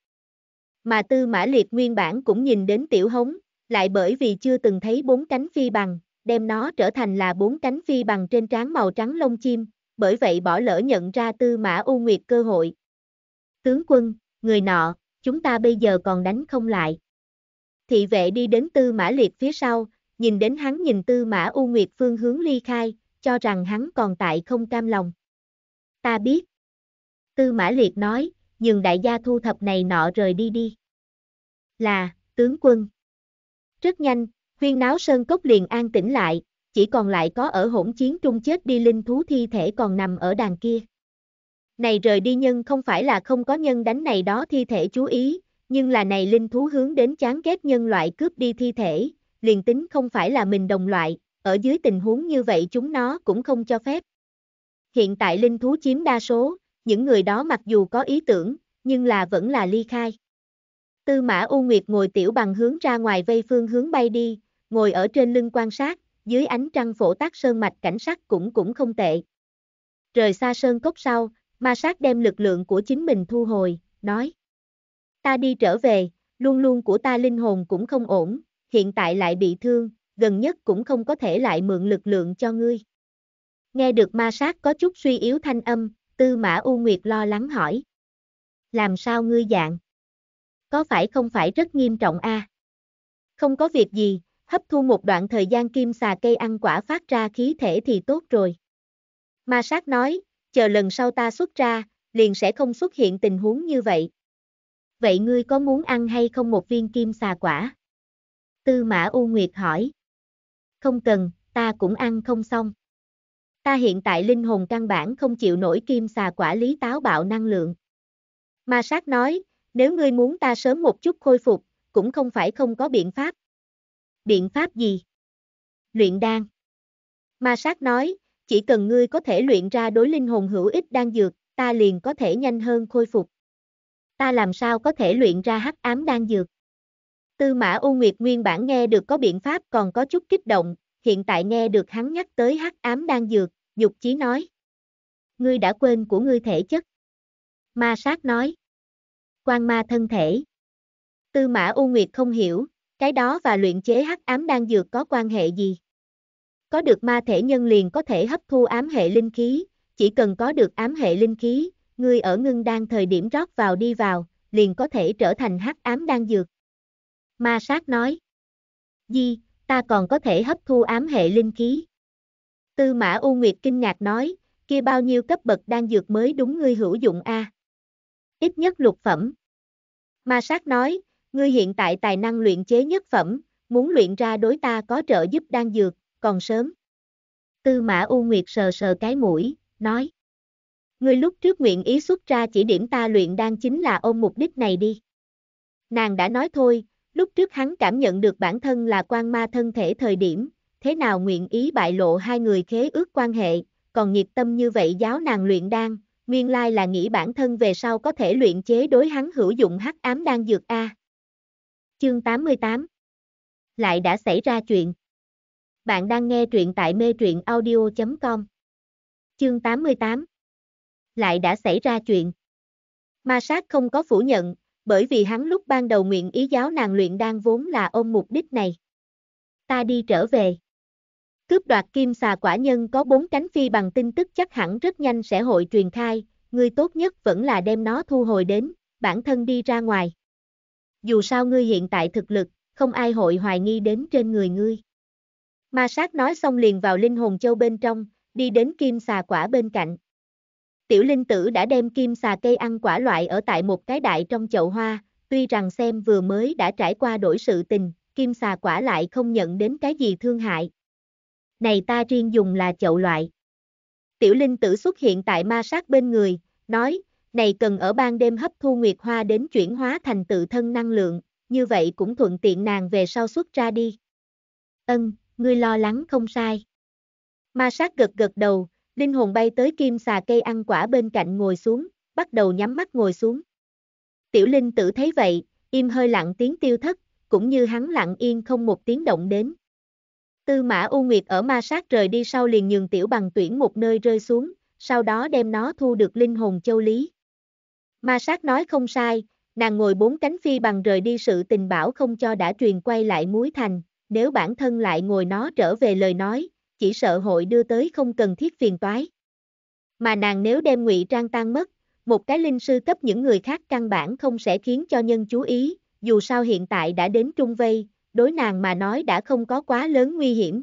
mà tư mã liệt nguyên bản cũng nhìn đến tiểu hống, lại bởi vì chưa từng thấy bốn cánh phi bằng, đem nó trở thành là bốn cánh phi bằng trên trán màu trắng lông chim, bởi vậy bỏ lỡ nhận ra tư mã u nguyệt cơ hội. Tướng quân, người nọ, chúng ta bây giờ còn đánh không lại. Thị vệ đi đến tư mã liệt phía sau, nhìn đến hắn nhìn tư mã u nguyệt phương hướng ly khai, cho rằng hắn còn tại không cam lòng. Ta biết. Tư mã liệt nói, nhường đại gia thu thập này nọ rời đi đi. Là, tướng quân. Rất nhanh, huyên náo sơn cốc liền an tĩnh lại, chỉ còn lại có ở hỗn chiến trung chết đi linh thú thi thể còn nằm ở đàn kia. Này rời đi nhân không phải là không có nhân đánh này đó thi thể chú ý, nhưng là này linh thú hướng đến chán ghét nhân loại cướp đi thi thể, liền tính không phải là mình đồng loại, ở dưới tình huống như vậy chúng nó cũng không cho phép. Hiện tại linh thú chiếm đa số, những người đó mặc dù có ý tưởng, nhưng là vẫn là ly khai. Tư mã U Nguyệt ngồi tiểu bằng hướng ra ngoài vây phương hướng bay đi, ngồi ở trên lưng quan sát, dưới ánh trăng phổ tác sơn mạch cảnh sát cũng cũng không tệ. Rời xa sơn cốc sau, ma sát đem lực lượng của chính mình thu hồi, nói. Ta đi trở về, luôn luôn của ta linh hồn cũng không ổn, hiện tại lại bị thương, gần nhất cũng không có thể lại mượn lực lượng cho ngươi. Nghe được ma sát có chút suy yếu thanh âm, Tư Mã U Nguyệt lo lắng hỏi. Làm sao ngươi dạng? Có phải không phải rất nghiêm trọng a? À? Không có việc gì, hấp thu một đoạn thời gian kim xà cây ăn quả phát ra khí thể thì tốt rồi. Ma sát nói, chờ lần sau ta xuất ra, liền sẽ không xuất hiện tình huống như vậy. Vậy ngươi có muốn ăn hay không một viên kim xà quả? Tư Mã U Nguyệt hỏi. Không cần, ta cũng ăn không xong. Ta hiện tại linh hồn căn bản không chịu nổi kim xà quả lý táo bạo năng lượng. Ma sát nói, nếu ngươi muốn ta sớm một chút khôi phục, cũng không phải không có biện pháp. Biện pháp gì? Luyện đan. Ma sát nói, chỉ cần ngươi có thể luyện ra đối linh hồn hữu ích đan dược, ta liền có thể nhanh hơn khôi phục. Ta làm sao có thể luyện ra hắc ám đan dược? Tư mã U Nguyệt nguyên bản nghe được có biện pháp còn có chút kích động, hiện tại nghe được hắn nhắc tới hắc ám đan dược, Dục chí nói. Ngươi đã quên của ngươi thể chất. Ma sát nói. Quan ma thân thể. Tư mã U Nguyệt không hiểu, cái đó và luyện chế hắc ám đan dược có quan hệ gì. Có được ma thể nhân liền có thể hấp thu ám hệ linh khí, chỉ cần có được ám hệ linh khí, ngươi ở ngưng đan thời điểm rót vào đi vào, liền có thể trở thành hắc ám đan dược. Ma sát nói. Di, ta còn có thể hấp thu ám hệ linh khí. Tư mã U Nguyệt kinh ngạc nói, kia bao nhiêu cấp bậc đang dược mới đúng ngươi hữu dụng a? Ít nhất lục phẩm. Ma sát nói, ngươi hiện tại tài năng luyện chế nhất phẩm, muốn luyện ra đối ta có trợ giúp đang dược, còn sớm. Tư mã U Nguyệt sờ sờ cái mũi, nói. Ngươi lúc trước nguyện ý xuất ra chỉ điểm ta luyện đang chính là ôm mục đích này đi. Nàng đã nói thôi, lúc trước hắn cảm nhận được bản thân là quan ma thân thể thời điểm, thế nào nguyện ý bại lộ hai người khế ước quan hệ, còn nhiệt tâm như vậy giáo nàng luyện đan, nguyên lai là nghĩ bản thân về sau có thể luyện chế đối hắn hữu dụng hắc ám đan dược A. Chương 88 Lại đã xảy ra chuyện. Bạn đang nghe truyện tại mê truyện audio.com Chương 88 Lại đã xảy ra chuyện. Ma sát không có phủ nhận, bởi vì hắn lúc ban đầu nguyện ý giáo nàng luyện đan vốn là ôm mục đích này. Ta đi trở về. Cướp đoạt kim xà quả nhân có bốn cánh phi bằng tin tức chắc hẳn rất nhanh sẽ hội truyền khai, ngươi tốt nhất vẫn là đem nó thu hồi đến, bản thân đi ra ngoài. Dù sao ngươi hiện tại thực lực, không ai hội hoài nghi đến trên người ngươi. Ma sát nói xong liền vào linh hồn châu bên trong, đi đến kim xà quả bên cạnh. Tiểu linh tử đã đem kim xà cây ăn quả loại ở tại một cái đại trong chậu hoa, tuy rằng xem vừa mới đã trải qua đổi sự tình, kim xà quả lại không nhận đến cái gì thương hại, này ta riêng dùng là chậu loại. Tiểu linh tử xuất hiện tại ma sát bên người, nói, này cần ở ban đêm hấp thu nguyệt hoa đến chuyển hóa thành tự thân năng lượng, như vậy cũng thuận tiện nàng về sau xuất ra đi. Ân, ngươi lo lắng không sai. Ma sát gật gật đầu, linh hồn bay tới kim xà cây ăn quả bên cạnh ngồi xuống, bắt đầu nhắm mắt ngồi xuống. Tiểu linh tử thấy vậy, im hơi lặng tiếng tiêu thất, cũng như hắn lặng yên không một tiếng động đến. Tư mã U Nguyệt ở ma sát rời đi sau liền nhường tiểu bằng tuyển một nơi rơi xuống, sau đó đem nó thu được linh hồn châu lý. Ma sát nói không sai, nàng ngồi bốn cánh phi bằng rời đi sự tình bảo không cho đã truyền quay lại muối thành, nếu bản thân lại ngồi nó trở về lời nói, chỉ sợ hội đưa tới không cần thiết phiền toái. Mà nàng nếu đem ngụy trang tan mất, một cái linh sư cấp những người khác căn bản không sẽ khiến cho nhân chú ý, dù sao hiện tại đã đến trung vây, đối nàng mà nói đã không có quá lớn nguy hiểm.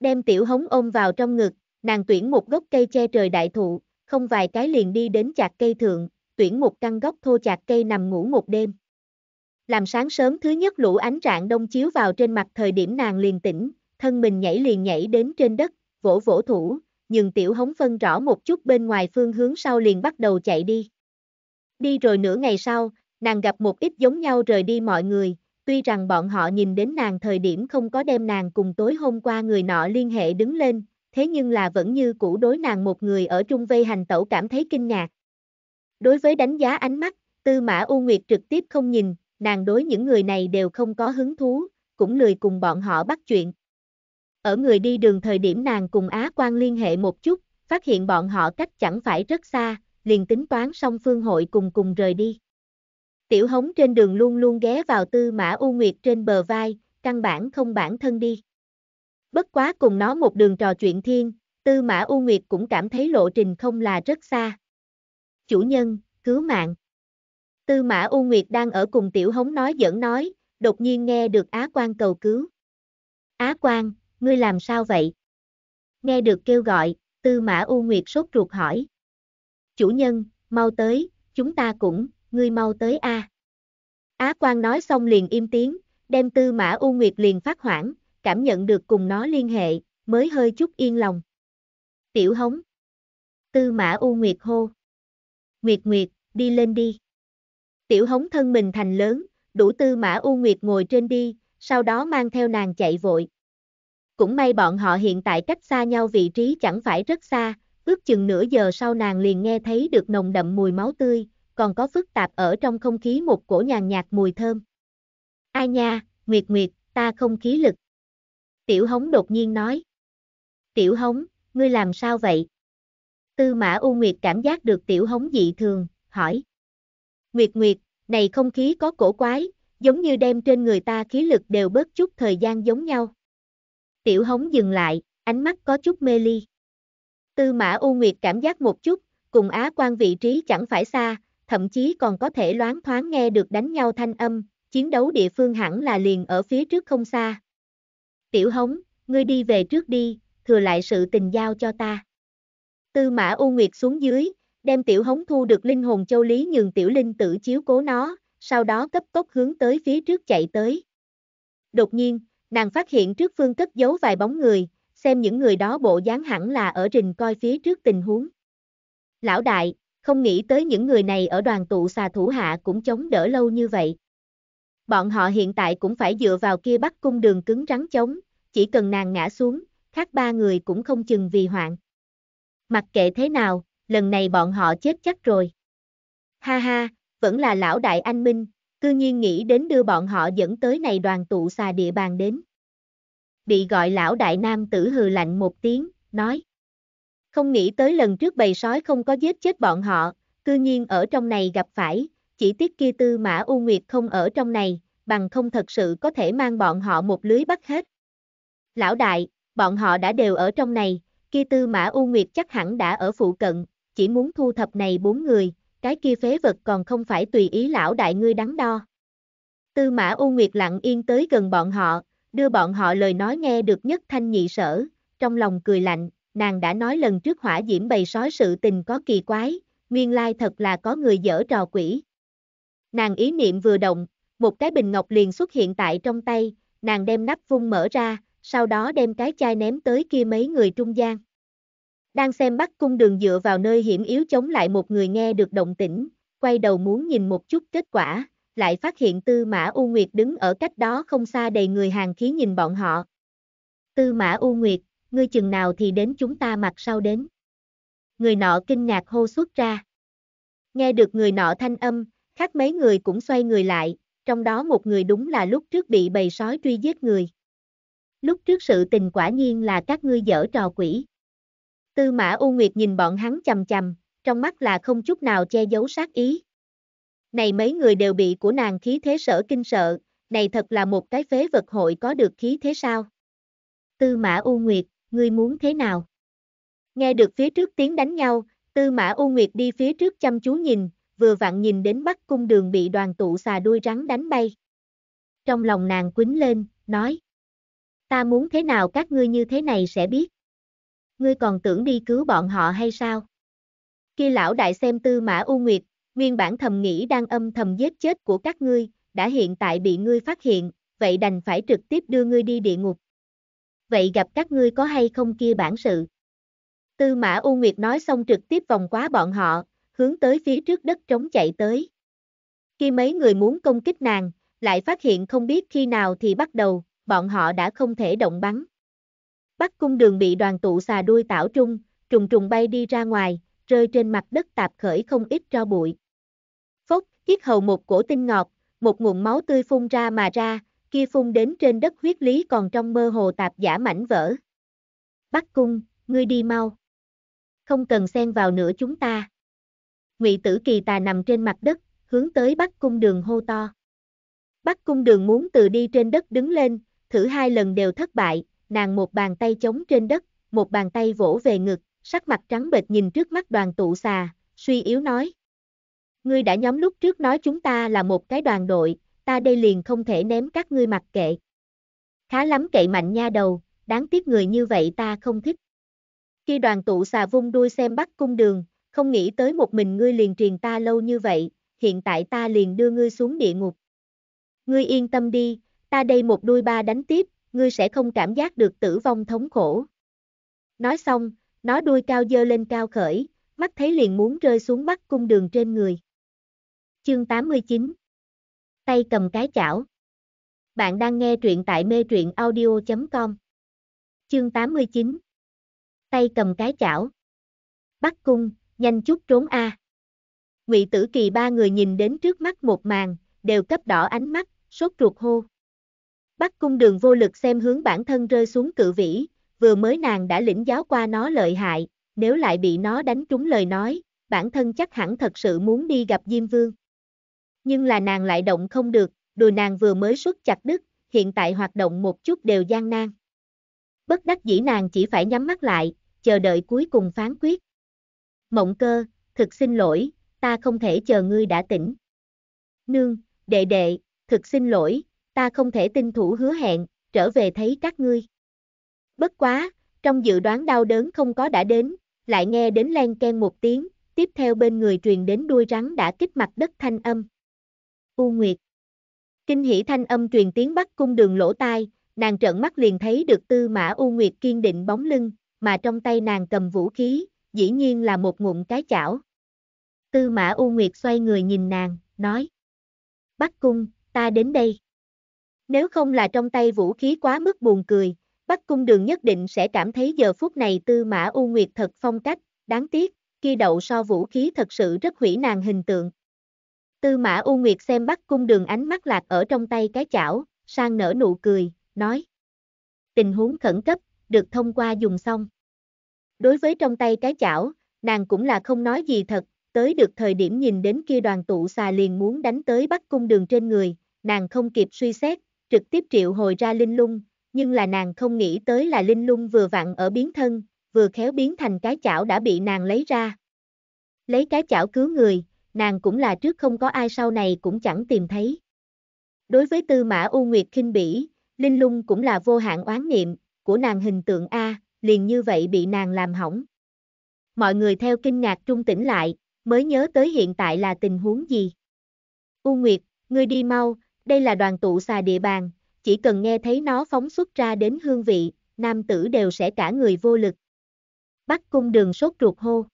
Đem tiểu hống ôm vào trong ngực, nàng tuyển một gốc cây che trời đại thụ, không vài cái liền đi đến chạc cây thượng, tuyển một căn gốc thô chạc cây nằm ngủ một đêm. Làm sáng sớm thứ nhất lũ ánh trạng đông chiếu vào trên mặt thời điểm nàng liền tỉnh, thân mình nhảy liền nhảy đến trên đất, vỗ vỗ thủ, nhưng tiểu hống phân rõ một chút bên ngoài phương hướng sau liền bắt đầu chạy đi. Đi rồi nửa ngày sau, nàng gặp một ít giống nhau rời đi mọi người, tuy rằng bọn họ nhìn đến nàng thời điểm không có đem nàng cùng tối hôm qua người nọ liên hệ đứng lên, thế nhưng là vẫn như cũ đối nàng một người ở trung vây hành tẩu cảm thấy kinh ngạc. Đối với đánh giá ánh mắt, Tư Mã U Nguyệt trực tiếp không nhìn, nàng đối những người này đều không có hứng thú, cũng lười cùng bọn họ bắt chuyện. Ở người đi đường thời điểm nàng cùng Á Quan liên hệ một chút, phát hiện bọn họ cách chẳng phải rất xa, liền tính toán song phương hội cùng cùng rời đi. Tiểu hống trên đường luôn luôn ghé vào tư mã U Nguyệt trên bờ vai, căn bản không bản thân đi. Bất quá cùng nó một đường trò chuyện thiên, tư mã U Nguyệt cũng cảm thấy lộ trình không là rất xa. Chủ nhân, cứu mạng. Tư mã U Nguyệt đang ở cùng tiểu hống nói dẫn nói, đột nhiên nghe được Á Quang cầu cứu. Á Quang, ngươi làm sao vậy? Nghe được kêu gọi, tư mã U Nguyệt sốt ruột hỏi. Chủ nhân, mau tới, chúng ta cũng, ngươi mau tới a. Á Quan nói xong liền im tiếng, đem Tư Mã U Nguyệt liền phát hoảng, cảm nhận được cùng nó liên hệ, mới hơi chút yên lòng. Tiểu Hống. Tư Mã U Nguyệt hô. Nguyệt Nguyệt, đi lên đi. Tiểu Hống thân mình thành lớn, đủ Tư Mã U Nguyệt ngồi trên đi, sau đó mang theo nàng chạy vội. Cũng may bọn họ hiện tại cách xa nhau vị trí chẳng phải rất xa, ước chừng nửa giờ sau nàng liền nghe thấy được nồng đậm mùi máu tươi, còn có phức tạp ở trong không khí một cổ nhàn nhạt mùi thơm. Ai nha, Nguyệt Nguyệt, ta không khí lực. Tiểu hống đột nhiên nói. Tiểu hống, ngươi làm sao vậy? Tư mã U Nguyệt cảm giác được tiểu hống dị thường, hỏi. Nguyệt Nguyệt, này không khí có cổ quái, giống như đem trên người ta khí lực đều bớt chút thời gian giống nhau. Tiểu hống dừng lại, ánh mắt có chút mê ly. Tư mã U Nguyệt cảm giác một chút, cùng Á quan vị trí chẳng phải xa, thậm chí còn có thể loáng thoáng nghe được đánh nhau thanh âm, chiến đấu địa phương hẳn là liền ở phía trước không xa. Tiểu hống, ngươi đi về trước đi, thừa lại sự tình giao cho ta. Tư mã U Nguyệt xuống dưới, đem tiểu hống thu được linh hồn châu lý nhường tiểu linh tử chiếu cố nó, sau đó cấp tốc hướng tới phía trước chạy tới. Đột nhiên, nàng phát hiện trước phương cất giấu vài bóng người, xem những người đó bộ dáng hẳn là ở rình coi phía trước tình huống. Lão đại, không nghĩ tới những người này ở đoàn tụ xà thủ hạ cũng chống đỡ lâu như vậy. Bọn họ hiện tại cũng phải dựa vào kia bắt cung đường cứng rắn chống, chỉ cần nàng ngã xuống, khác ba người cũng không chừng vì hoạn. Mặc kệ thế nào, lần này bọn họ chết chắc rồi. Ha ha, vẫn là lão đại anh Minh, cư nhiên nghĩ đến đưa bọn họ dẫn tới này đoàn tụ xà địa bàn đến. Bị gọi lão đại nam tử hừ lạnh một tiếng, nói. Không nghĩ tới lần trước bầy sói không có giết chết bọn họ, cư nhiên ở trong này gặp phải, chỉ tiếc kia tư mã U Nguyệt không ở trong này, bằng không thật sự có thể mang bọn họ một lưới bắt hết. Lão đại, bọn họ đã đều ở trong này, kia tư mã U Nguyệt chắc hẳn đã ở phụ cận, chỉ muốn thu thập này bốn người, cái kia phế vật còn không phải tùy ý lão đại ngươi đắn đo. Tư mã U Nguyệt lặng yên tới gần bọn họ, đưa bọn họ lời nói nghe được nhất thanh nhị sở, trong lòng cười lạnh, nàng đã nói lần trước hỏa diễm bầy sói sự tình có kỳ quái, nguyên lai thật là có người dở trò quỷ. Nàng ý niệm vừa động, một cái bình ngọc liền xuất hiện tại trong tay, nàng đem nắp vung mở ra, sau đó đem cái chai ném tới kia mấy người trung gian. Đang xem bắt cung đường dựa vào nơi hiểm yếu chống lại một người nghe được động tĩnh, quay đầu muốn nhìn một chút kết quả, lại phát hiện Tư Mã U Nguyệt đứng ở cách đó không xa đầy người hàng khí nhìn bọn họ. Tư Mã U Nguyệt, ngươi chừng nào thì đến chúng ta mặt sau đến. Người nọ kinh ngạc hô xuất ra. Nghe được người nọ thanh âm, khác mấy người cũng xoay người lại, trong đó một người đúng là lúc trước bị bầy sói truy giết người. Lúc trước sự tình quả nhiên là các ngươi dở trò quỷ. Tư mã U Nguyệt nhìn bọn hắn chầm chầm, trong mắt là không chút nào che giấu sát ý. Này mấy người đều bị của nàng khí thế sở kinh sợ, này thật là một cái phế vật hội có được khí thế sao? Tư mã U Nguyệt, ngươi muốn thế nào? Nghe được phía trước tiếng đánh nhau, tư mã U Nguyệt đi phía trước chăm chú nhìn, vừa vặn nhìn đến bắc cung đường bị đoàn tụ xà đuôi rắn đánh bay. Trong lòng nàng quính lên, nói. Ta muốn thế nào các ngươi như thế này sẽ biết. Ngươi còn tưởng đi cứu bọn họ hay sao? Khi lão đại xem tư mã U Nguyệt, nguyên bản thầm nghĩ đang âm thầm giết chết của các ngươi, đã hiện tại bị ngươi phát hiện, vậy đành phải trực tiếp đưa ngươi đi địa ngục vậy gặp các ngươi có hay không kia bản sự. Tư mã U Nguyệt nói xong trực tiếp vòng quá bọn họ, hướng tới phía trước đất trống chạy tới. Khi mấy người muốn công kích nàng, lại phát hiện không biết khi nào thì bắt đầu, bọn họ đã không thể động bắn. Bắc cung đường bị đoàn tụ xà đuôi tảo trung, trùng trùng bay đi ra ngoài, rơi trên mặt đất tạp khởi không ít cho bụi. Phốc, kiết hầu một cổ tinh ngọt, một nguồn máu tươi phun ra mà ra, kia phun đến trên đất huyết lý còn trong mơ hồ tạp giả mảnh vỡ. Bắc cung, ngươi đi mau. Không cần xen vào nữa chúng ta. Ngụy tử kỳ tà nằm trên mặt đất, hướng tới Bắc cung đường hô to. Bắc cung đường muốn từ đi trên đất đứng lên, thử hai lần đều thất bại, nàng một bàn tay chống trên đất, một bàn tay vỗ về ngực, sắc mặt trắng bệch nhìn trước mắt đoàn tụ xà, suy yếu nói. Ngươi đã nhóm lúc trước nói chúng ta là một cái đoàn đội, ta đây liền không thể ném các ngươi mặc kệ. Khá lắm cậy mạnh nha đầu, đáng tiếc người như vậy ta không thích. Khi đoàn tụ xà vung đuôi xem bắt cung đường, không nghĩ tới một mình ngươi liền truyền ta lâu như vậy, hiện tại ta liền đưa ngươi xuống địa ngục. Ngươi yên tâm đi, ta đây một đuôi ba đánh tiếp, ngươi sẽ không cảm giác được tử vong thống khổ. Nói xong, nó đuôi cao dơ lên cao khởi, mắt thấy liền muốn rơi xuống bắt cung đường trên người. Chương 89 tay cầm cái chảo. Bạn đang nghe truyện tại mê truyện audio.com. Chương 89. Tay cầm cái chảo. Bắt cung, nhanh chút trốn a. Ngụy Tử Kỳ ba người nhìn đến trước mắt một màn, đều cấp đỏ ánh mắt, sốt ruột hô. Bắt cung đường vô lực xem hướng bản thân rơi xuống cự vĩ, vừa mới nàng đã lĩnh giáo qua nó lợi hại, nếu lại bị nó đánh trúng lời nói, bản thân chắc hẳn thật sự muốn đi gặp Diêm Vương nhưng là nàng lại động không được, đùi nàng vừa mới xuất chặt đứt, hiện tại hoạt động một chút đều gian nan. Bất đắc dĩ nàng chỉ phải nhắm mắt lại, chờ đợi cuối cùng phán quyết. Mộng cơ, thực xin lỗi, ta không thể chờ ngươi đã tỉnh. Nương, đệ đệ, thực xin lỗi, ta không thể tin thủ hứa hẹn, trở về thấy các ngươi. Bất quá, trong dự đoán đau đớn không có đã đến, lại nghe đến len ken một tiếng, tiếp theo bên người truyền đến đuôi rắn đã kích mặt đất thanh âm. U Nguyệt. Kinh hỉ thanh âm truyền tiếng Bắc cung đường lỗ tai, nàng trợn mắt liền thấy được tư mã U Nguyệt kiên định bóng lưng, mà trong tay nàng cầm vũ khí, dĩ nhiên là một ngụm cái chảo. Tư mã U Nguyệt xoay người nhìn nàng, nói. Bắc cung, ta đến đây. Nếu không là trong tay vũ khí quá mức buồn cười, Bắc cung đường nhất định sẽ cảm thấy giờ phút này tư mã U Nguyệt thật phong cách, đáng tiếc, khi đậu so vũ khí thật sự rất hủy nàng hình tượng, Tư mã U Nguyệt xem bắt cung đường ánh mắt lạc ở trong tay cái chảo, sang nở nụ cười, nói. Tình huống khẩn cấp, được thông qua dùng xong. Đối với trong tay cái chảo, nàng cũng là không nói gì thật, tới được thời điểm nhìn đến kia đoàn tụ xà liền muốn đánh tới bắt cung đường trên người, nàng không kịp suy xét, trực tiếp triệu hồi ra linh lung, nhưng là nàng không nghĩ tới là linh lung vừa vặn ở biến thân, vừa khéo biến thành cái chảo đã bị nàng lấy ra. Lấy cái chảo cứu người, nàng cũng là trước không có ai sau này cũng chẳng tìm thấy. Đối với Tư Mã U Nguyệt khinh bỉ, Linh Lung cũng là vô hạn oán niệm, của nàng hình tượng A, liền như vậy bị nàng làm hỏng. Mọi người theo kinh ngạc trung tỉnh lại, mới nhớ tới hiện tại là tình huống gì. U Nguyệt, ngươi đi mau, đây là đoàn tụ xà địa bàn, chỉ cần nghe thấy nó phóng xuất ra đến hương vị, nam tử đều sẽ cả người vô lực. Bắc cung đường sốt ruột hô.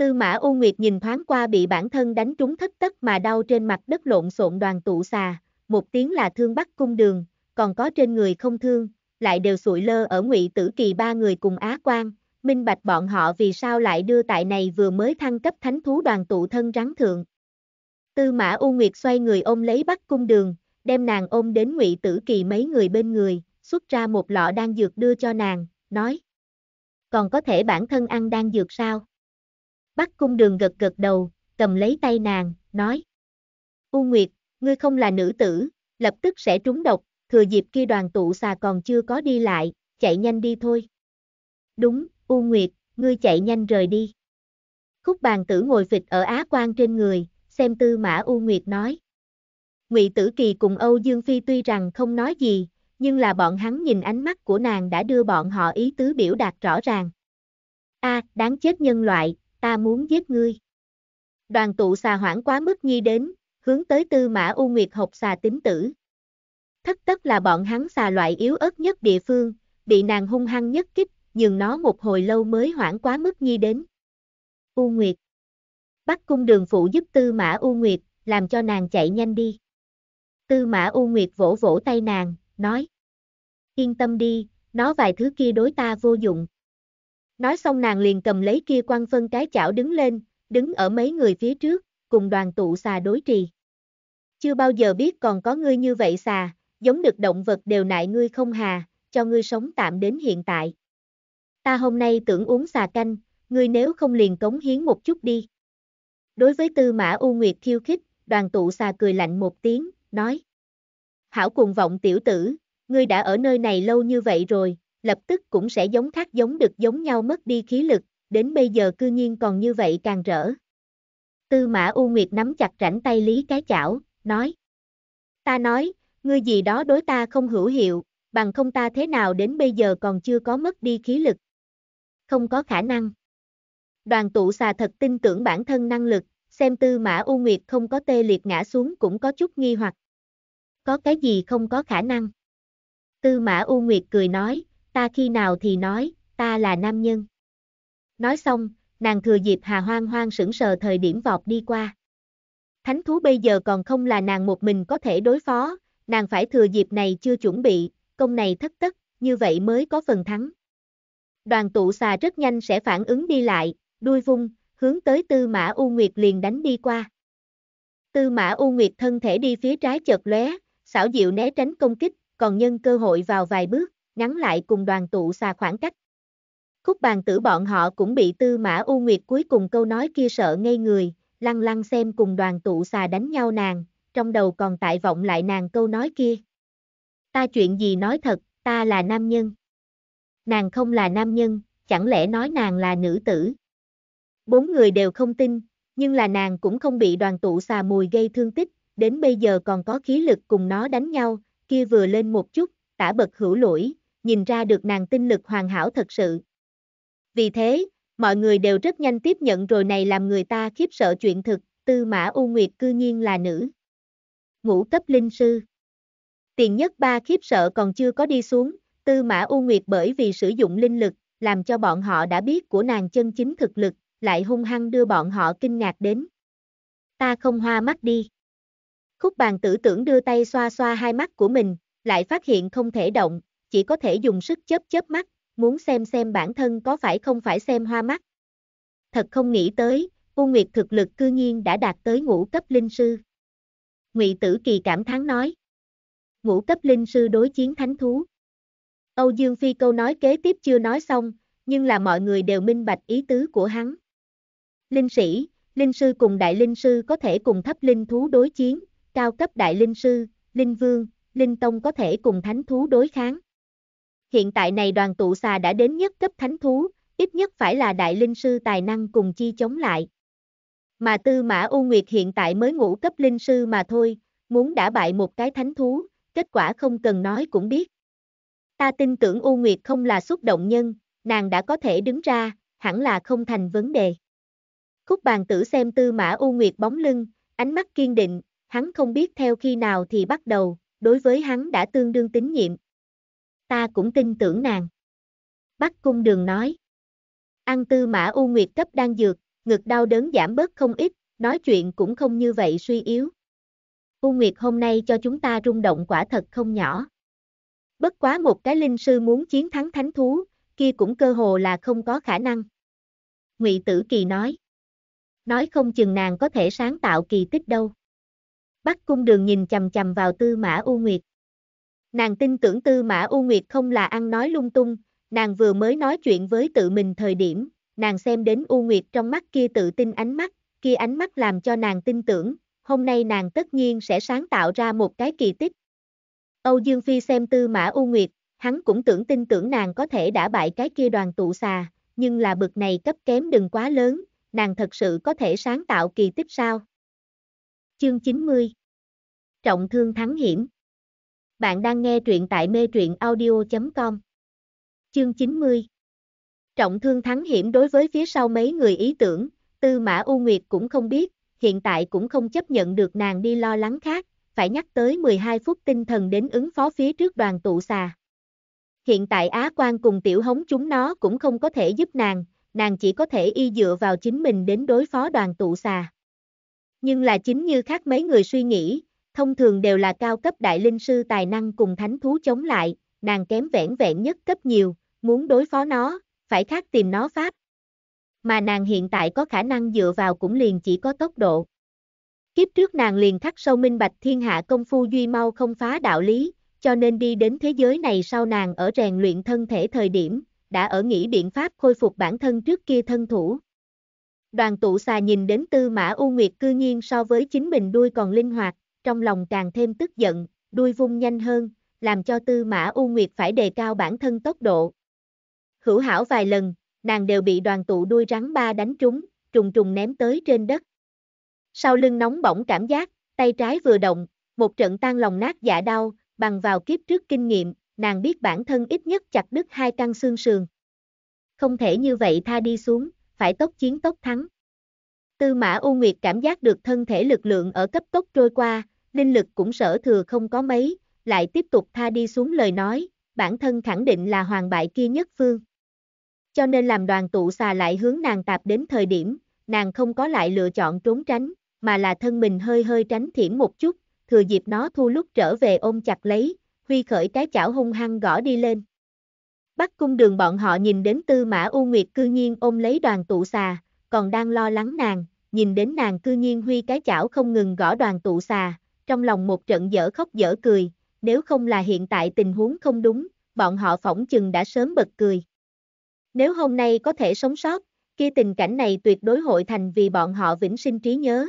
Tư mã U Nguyệt nhìn thoáng qua bị bản thân đánh trúng thất tất mà đau trên mặt đất lộn xộn đoàn tụ xà, một tiếng là thương bắc cung đường, còn có trên người không thương, lại đều sụi lơ ở ngụy tử kỳ ba người cùng Á quan, minh bạch bọn họ vì sao lại đưa tại này vừa mới thăng cấp thánh thú đoàn tụ thân rắn thượng. Tư mã U Nguyệt xoay người ôm lấy bắc cung đường, đem nàng ôm đến ngụy tử kỳ mấy người bên người, xuất ra một lọ đan dược đưa cho nàng, nói. Còn có thể bản thân ăn đan dược sao? Bắc cung đường gật gật đầu, cầm lấy tay nàng, nói. U Nguyệt, ngươi không là nữ tử, lập tức sẽ trúng độc, thừa dịp kia đoàn tụ xà còn chưa có đi lại, chạy nhanh đi thôi. Đúng, U Nguyệt, ngươi chạy nhanh rời đi. Khúc bàn tử ngồi phịch ở Á quan trên người, xem tư mã U Nguyệt nói. Ngụy Tử Kỳ cùng Âu Dương Phi tuy rằng không nói gì, nhưng là bọn hắn nhìn ánh mắt của nàng đã đưa bọn họ ý tứ biểu đạt rõ ràng. A, đáng chết nhân loại, ta muốn giết ngươi. Đoàn tụ xà hoảng quá mức nhi đến, hướng tới tư mã U Nguyệt học xà tính tử. Thất tất là bọn hắn xà loại yếu ớt nhất địa phương, bị nàng hung hăng nhất kích, nhưng nó một hồi lâu mới hoảng quá mức nhi đến. U Nguyệt Bắt cung đường phụ giúp tư mã U Nguyệt, làm cho nàng chạy nhanh đi. Tư mã U Nguyệt vỗ vỗ tay nàng, nói. Yên tâm đi, nó vài thứ kia đối ta vô dụng, Nói xong nàng liền cầm lấy kia quan phân cái chảo đứng lên, đứng ở mấy người phía trước, cùng đoàn tụ xà đối trì. Chưa bao giờ biết còn có ngươi như vậy xà, giống được động vật đều nại ngươi không hà, cho ngươi sống tạm đến hiện tại. Ta hôm nay tưởng uống xà canh, ngươi nếu không liền cống hiến một chút đi. Đối với tư mã U Nguyệt khiêu khích, đoàn tụ xà cười lạnh một tiếng, nói. Hảo cùng vọng tiểu tử, ngươi đã ở nơi này lâu như vậy rồi, lập tức cũng sẽ giống khác giống được giống nhau mất đi khí lực, đến bây giờ cư nhiên còn như vậy càng rỡ. Tư mã U Nguyệt nắm chặt rảnh tay Lý Cái Chảo, nói. Ta nói, ngươi gì đó đối ta không hữu hiệu, bằng không ta thế nào đến bây giờ còn chưa có mất đi khí lực. Không có khả năng. Đoàn tụ xà thật tin tưởng bản thân năng lực, xem tư mã U Nguyệt không có tê liệt ngã xuống cũng có chút nghi hoặc. Có cái gì không có khả năng? Tư mã U Nguyệt cười nói, ta khi nào thì nói, ta là nam nhân. Nói xong, nàng thừa dịp hà hoang hoang sững sờ thời điểm vọt đi qua. Thánh thú bây giờ còn không là nàng một mình có thể đối phó, nàng phải thừa dịp này chưa chuẩn bị, công này thất tất, như vậy mới có phần thắng. Đoàn tụ xà rất nhanh sẽ phản ứng đi lại, đuôi vung, hướng tới tư mã U Nguyệt liền đánh đi qua. Tư mã U Nguyệt thân thể đi phía trái chợt lóe, xảo diệu né tránh công kích, còn nhân cơ hội vào vài bước ngắn lại cùng đoàn tụ xà khoảng cách. Khúc bàn tử bọn họ cũng bị tư mã U Nguyệt cuối cùng câu nói kia sợ ngây người, lăng lăng xem cùng đoàn tụ xà đánh nhau nàng, trong đầu còn tại vọng lại nàng câu nói kia. Ta chuyện gì nói thật, ta là nam nhân. Nàng không là nam nhân, chẳng lẽ nói nàng là nữ tử. Bốn người đều không tin, nhưng là nàng cũng không bị đoàn tụ xà mùi gây thương tích, đến bây giờ còn có khí lực cùng nó đánh nhau, kia vừa lên một chút, tả bật hữu lỗi, nhìn ra được nàng tinh lực hoàn hảo thật sự. Vì thế, mọi người đều rất nhanh tiếp nhận rồi này làm người ta khiếp sợ chuyện thực, Tư Mã U Nguyệt cư nhiên là nữ. Ngũ cấp linh sư. Tiền nhất ba khiếp sợ còn chưa có đi xuống, Tư Mã U Nguyệt bởi vì sử dụng linh lực, làm cho bọn họ đã biết của nàng chân chính thực lực, lại hung hăng đưa bọn họ kinh ngạc đến. Ta không hoa mắt đi. Khúc bàn tử tưởng đưa tay xoa xoa hai mắt của mình, lại phát hiện không thể động, chỉ có thể dùng sức chớp chớp mắt, muốn xem xem bản thân có phải không phải xem hoa mắt. Thật không nghĩ tới, U Nguyệt thực lực cư nhiên đã đạt tới ngũ cấp linh sư. Ngụy Tử Kỳ cảm thán nói. Ngũ cấp linh sư đối chiến thánh thú. Âu Dương Phi câu nói kế tiếp chưa nói xong, nhưng là mọi người đều minh bạch ý tứ của hắn. Linh sĩ, linh sư cùng đại linh sư có thể cùng thấp linh thú đối chiến, cao cấp đại linh sư, linh vương, linh tông có thể cùng thánh thú đối kháng hiện tại này đoàn tụ xà đã đến nhất cấp thánh thú, ít nhất phải là đại linh sư tài năng cùng chi chống lại. Mà tư mã U Nguyệt hiện tại mới ngũ cấp linh sư mà thôi, muốn đã bại một cái thánh thú, kết quả không cần nói cũng biết. Ta tin tưởng U Nguyệt không là xúc động nhân, nàng đã có thể đứng ra, hẳn là không thành vấn đề. Khúc bàn tử xem tư mã U Nguyệt bóng lưng, ánh mắt kiên định, hắn không biết theo khi nào thì bắt đầu, đối với hắn đã tương đương tín nhiệm, ta cũng tin tưởng nàng. Bắc cung đường nói. Ăn tư mã U Nguyệt cấp đang dược, ngực đau đớn giảm bớt không ít, nói chuyện cũng không như vậy suy yếu. U Nguyệt hôm nay cho chúng ta rung động quả thật không nhỏ. Bất quá một cái linh sư muốn chiến thắng thánh thú, kia cũng cơ hồ là không có khả năng. Ngụy Tử Kỳ nói. Nói không chừng nàng có thể sáng tạo kỳ tích đâu. Bắc cung đường nhìn chầm chầm vào tư mã U Nguyệt. Nàng tin tưởng Tư Mã U Nguyệt không là ăn nói lung tung, nàng vừa mới nói chuyện với tự mình thời điểm, nàng xem đến U Nguyệt trong mắt kia tự tin ánh mắt, kia ánh mắt làm cho nàng tin tưởng, hôm nay nàng tất nhiên sẽ sáng tạo ra một cái kỳ tích. Âu Dương Phi xem Tư Mã U Nguyệt, hắn cũng tưởng tin tưởng nàng có thể đã bại cái kia đoàn tụ xà, nhưng là bực này cấp kém đừng quá lớn, nàng thật sự có thể sáng tạo kỳ tích sao? Chương 90 Trọng thương thắng hiểm bạn đang nghe truyện tại mê truyện audio.com. Chương 90 Trọng thương thắng hiểm đối với phía sau mấy người ý tưởng, Tư Mã U Nguyệt cũng không biết, hiện tại cũng không chấp nhận được nàng đi lo lắng khác, phải nhắc tới 12 phút tinh thần đến ứng phó phía trước đoàn tụ xà. Hiện tại Á Quan cùng tiểu hống chúng nó cũng không có thể giúp nàng, nàng chỉ có thể y dựa vào chính mình đến đối phó đoàn tụ xà. Nhưng là chính như khác mấy người suy nghĩ, Thông thường đều là cao cấp đại linh sư tài năng cùng thánh thú chống lại, nàng kém vẻn vẹn nhất cấp nhiều, muốn đối phó nó, phải khác tìm nó pháp. Mà nàng hiện tại có khả năng dựa vào cũng liền chỉ có tốc độ. Kiếp trước nàng liền khắc sâu minh bạch thiên hạ công phu duy mau không phá đạo lý, cho nên đi đến thế giới này sau nàng ở rèn luyện thân thể thời điểm, đã ở nghĩ biện pháp khôi phục bản thân trước kia thân thủ. Đoàn tụ xà nhìn đến tư mã U Nguyệt cư nhiên so với chính mình đuôi còn linh hoạt, trong lòng càng thêm tức giận, đuôi vung nhanh hơn, làm cho Tư Mã U Nguyệt phải đề cao bản thân tốc độ. Hữu hảo vài lần, nàng đều bị đoàn tụ đuôi rắn ba đánh trúng, trùng trùng ném tới trên đất. Sau lưng nóng bỏng cảm giác, tay trái vừa động, một trận tan lòng nát dạ đau, bằng vào kiếp trước kinh nghiệm, nàng biết bản thân ít nhất chặt đứt hai căn xương sườn. Không thể như vậy tha đi xuống, phải tốc chiến tốc thắng. Tư mã U Nguyệt cảm giác được thân thể lực lượng ở cấp tốc trôi qua, linh lực cũng sở thừa không có mấy, lại tiếp tục tha đi xuống lời nói, bản thân khẳng định là hoàng bại kia nhất phương. Cho nên làm đoàn tụ xà lại hướng nàng tạp đến thời điểm, nàng không có lại lựa chọn trốn tránh, mà là thân mình hơi hơi tránh thiểm một chút, thừa dịp nó thu lúc trở về ôm chặt lấy, huy khởi cái chảo hung hăng gõ đi lên. Bắc cung đường bọn họ nhìn đến tư mã U Nguyệt cư nhiên ôm lấy đoàn tụ xà, còn đang lo lắng nàng, nhìn đến nàng cư nhiên huy cái chảo không ngừng gõ đoàn tụ xà, trong lòng một trận dở khóc dở cười, nếu không là hiện tại tình huống không đúng, bọn họ phỏng chừng đã sớm bật cười. Nếu hôm nay có thể sống sót, kia tình cảnh này tuyệt đối hội thành vì bọn họ vĩnh sinh trí nhớ.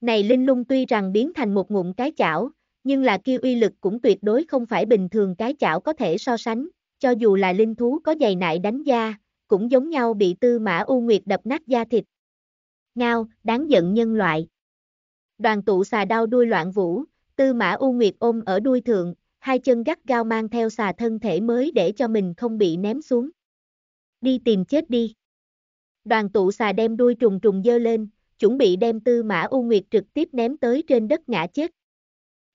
Này Linh Lung tuy rằng biến thành một ngụm cái chảo, nhưng là kia uy lực cũng tuyệt đối không phải bình thường cái chảo có thể so sánh, cho dù là linh thú có dày nại đánh da, cũng giống nhau bị tư mã u nguyệt đập nát da thịt. Ngao, đáng giận nhân loại đoàn tụ xà đau đuôi loạn vũ, tư mã U Nguyệt ôm ở đuôi thượng, hai chân gắt gao mang theo xà thân thể mới để cho mình không bị ném xuống. Đi tìm chết đi. Đoàn tụ xà đem đuôi trùng trùng dơ lên, chuẩn bị đem tư mã U Nguyệt trực tiếp ném tới trên đất ngã chết.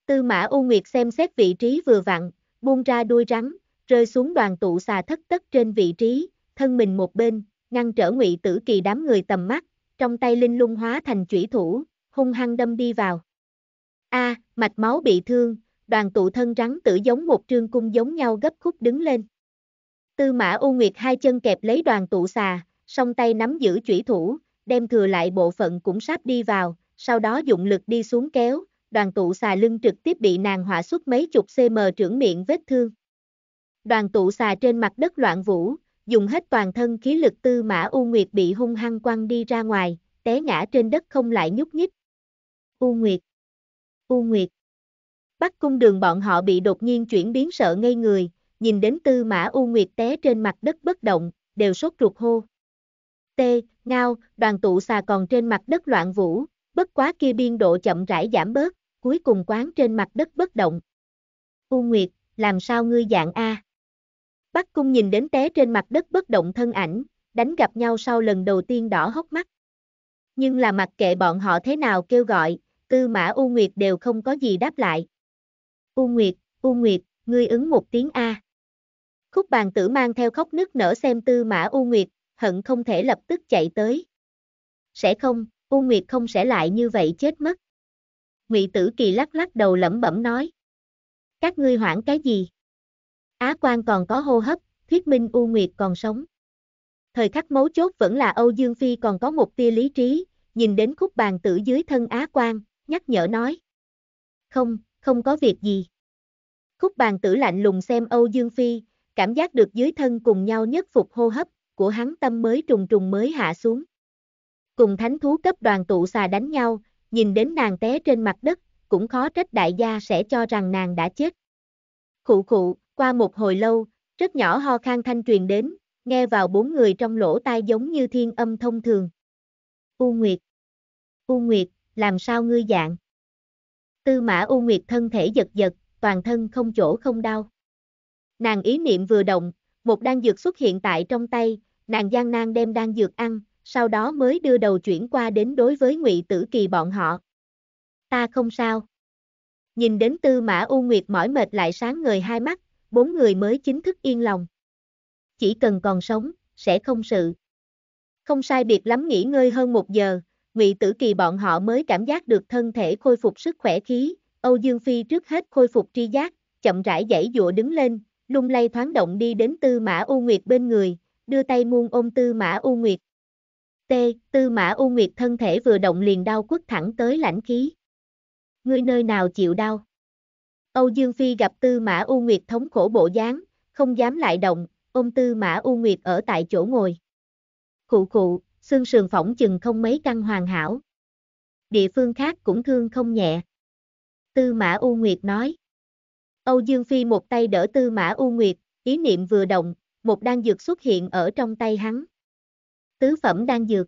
Tư mã U Nguyệt xem xét vị trí vừa vặn, buông ra đuôi rắn, rơi xuống đoàn tụ xà thất tất trên vị trí, thân mình một bên, ngăn trở ngụy tử kỳ đám người tầm mắt, trong tay linh lung hóa thành chủy thủ, hung hăng đâm đi vào. A, à, mạch máu bị thương, đoàn tụ thân rắn tử giống một trương cung giống nhau gấp khúc đứng lên. Tư mã U Nguyệt hai chân kẹp lấy đoàn tụ xà, song tay nắm giữ chủy thủ, đem thừa lại bộ phận cũng sắp đi vào, sau đó dụng lực đi xuống kéo, đoàn tụ xà lưng trực tiếp bị nàng hỏa xuất mấy chục cm trưởng miệng vết thương. Đoàn tụ xà trên mặt đất loạn vũ, dùng hết toàn thân khí lực tư mã U Nguyệt bị hung hăng quăng đi ra ngoài, té ngã trên đất không lại nhúc nhích, U Nguyệt. U Nguyệt. Bắc cung đường bọn họ bị đột nhiên chuyển biến sợ ngây người, nhìn đến tư mã U Nguyệt té trên mặt đất bất động, đều sốt ruột hô. T, ngao, đoàn tụ xà còn trên mặt đất loạn vũ, bất quá kia biên độ chậm rãi giảm bớt, cuối cùng quán trên mặt đất bất động. U Nguyệt, làm sao ngươi dạng A? Bắc cung nhìn đến té trên mặt đất bất động thân ảnh, đánh gặp nhau sau lần đầu tiên đỏ hốc mắt. Nhưng là mặc kệ bọn họ thế nào kêu gọi, Tư Mã U Nguyệt đều không có gì đáp lại. U Nguyệt, U Nguyệt, ngươi ứng một tiếng A. Khúc bàn tử mang theo khóc nức nở xem Tư Mã U Nguyệt, hận không thể lập tức chạy tới. Sẽ không, U Nguyệt không sẽ lại như vậy chết mất. Ngụy Tử Kỳ lắc lắc đầu lẩm bẩm nói. Các ngươi hoảng cái gì? Á quan còn có hô hấp, thuyết minh U Nguyệt còn sống. Thời khắc mấu chốt vẫn là Âu Dương Phi còn có một tia lý trí, nhìn đến khúc bàn tử dưới thân Á quan, nhắc nhở nói. Không, không có việc gì. Khúc bàn tử lạnh lùng xem Âu Dương Phi, cảm giác được dưới thân cùng nhau nhất phục hô hấp, của hắn tâm mới trùng trùng mới hạ xuống. Cùng thánh thú cấp đoàn tụ xà đánh nhau, nhìn đến nàng té trên mặt đất, cũng khó trách đại gia sẽ cho rằng nàng đã chết. Khụ khụ, qua một hồi lâu, rất nhỏ ho khan thanh truyền đến, nghe vào bốn người trong lỗ tai giống như thiên âm thông thường. U Nguyệt U Nguyệt, làm sao ngươi dạng. Tư mã U Nguyệt thân thể giật giật, toàn thân không chỗ không đau. Nàng ý niệm vừa động, một đan dược xuất hiện tại trong tay, nàng gian nan đem đan dược ăn, sau đó mới đưa đầu chuyển qua đến đối với ngụy tử kỳ bọn họ. Ta không sao. Nhìn đến tư mã U Nguyệt mỏi mệt lại sáng người hai mắt, bốn người mới chính thức yên lòng. Chỉ cần còn sống, sẽ không sự. Không sai biệt lắm nghỉ ngơi hơn một giờ, Ngụy Tử Kỳ bọn họ mới cảm giác được thân thể khôi phục sức khỏe khí, Âu Dương Phi trước hết khôi phục tri giác, chậm rãi dãy dụa đứng lên, lung lay thoáng động đi đến Tư Mã U Nguyệt bên người, đưa tay muôn ôm Tư Mã U Nguyệt. T, Tư Mã U Nguyệt thân thể vừa động liền đau quất thẳng tới lãnh khí. Ngươi nơi nào chịu đau? Âu Dương Phi gặp Tư Mã U Nguyệt thống khổ bộ dáng, không dám lại động, ôm Tư Mã U Nguyệt ở tại chỗ ngồi. Khụ khụ, xương sườn phỏng chừng không mấy căn hoàn hảo. Địa phương khác cũng thương không nhẹ. Tư Mã U Nguyệt nói. Âu Dương Phi một tay đỡ Tư Mã U Nguyệt, ý niệm vừa động, một đan dược xuất hiện ở trong tay hắn. Tứ phẩm đan dược.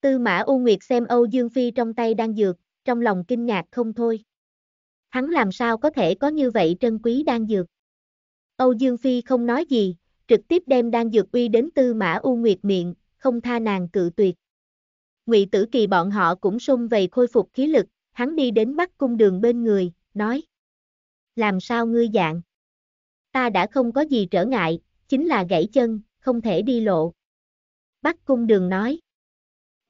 Tư Mã U Nguyệt xem Âu Dương Phi trong tay đan dược, trong lòng kinh ngạc không thôi. Hắn làm sao có thể có như vậy trân quý đan dược. Âu Dương Phi không nói gì, trực tiếp đem đan dược uy đến Tư Mã U Nguyệt miệng, không tha nàng cự tuyệt. Ngụy Tử Kỳ bọn họ cũng xung về khôi phục khí lực, hắn đi đến Bắc cung đường bên người, nói: "Làm sao ngươi dạng? Ta đã không có gì trở ngại, chính là gãy chân, không thể đi lộ." Bắc cung đường nói.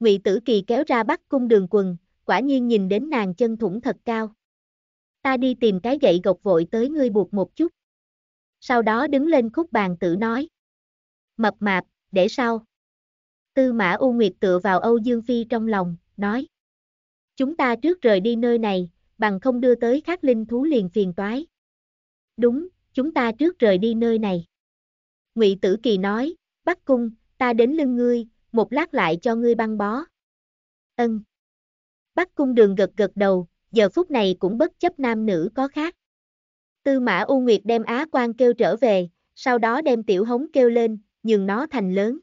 Ngụy Tử Kỳ kéo ra Bắc cung đường quần, quả nhiên nhìn đến nàng chân thủng thật cao. Ta đi tìm cái gậy gộc vội tới ngươi buộc một chút. Sau đó đứng lên khúc bàn tử nói. Mập mạp, để sau. Tư Mã U Nguyệt tựa vào Âu Dương Phi trong lòng, nói. Chúng ta trước rời đi nơi này, bằng không đưa tới khắc linh thú liền phiền toái. Đúng, chúng ta trước rời đi nơi này. Ngụy Tử Kỳ nói, Bắc Cung, ta đến lưng ngươi, một lát lại cho ngươi băng bó. Ân. Bắc Cung đường gật gật đầu, giờ phút này cũng bất chấp nam nữ có khác. Tư Mã U Nguyệt đem Á Quan kêu trở về, sau đó đem Tiểu Hống kêu lên, nhường nó thành lớn.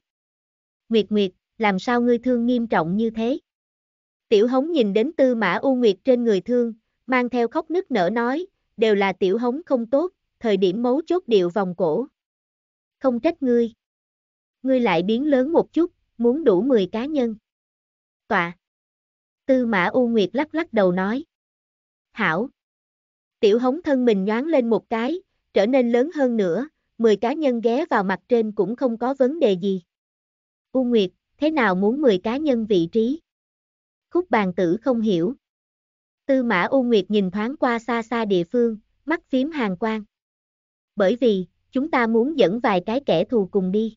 Nguyệt Nguyệt, làm sao ngươi thương nghiêm trọng như thế? Tiểu hống nhìn đến tư mã U Nguyệt trên người thương, mang theo khóc nức nở nói, đều là tiểu hống không tốt, thời điểm mấu chốt điệu vòng cổ. Không trách ngươi. Ngươi lại biến lớn một chút, muốn đủ 10 cá nhân. Tọa. Tư mã U Nguyệt lắc lắc đầu nói. Hảo. Tiểu hống thân mình nhoáng lên một cái, trở nên lớn hơn nữa, 10 cá nhân ghé vào mặt trên cũng không có vấn đề gì. U Nguyệt, thế nào muốn 10 cá nhân vị trí? Khúc bàn tử không hiểu. Tư mã U Nguyệt nhìn thoáng qua xa xa địa phương, mắt phím hàng quang. Bởi vì, chúng ta muốn dẫn vài cái kẻ thù cùng đi.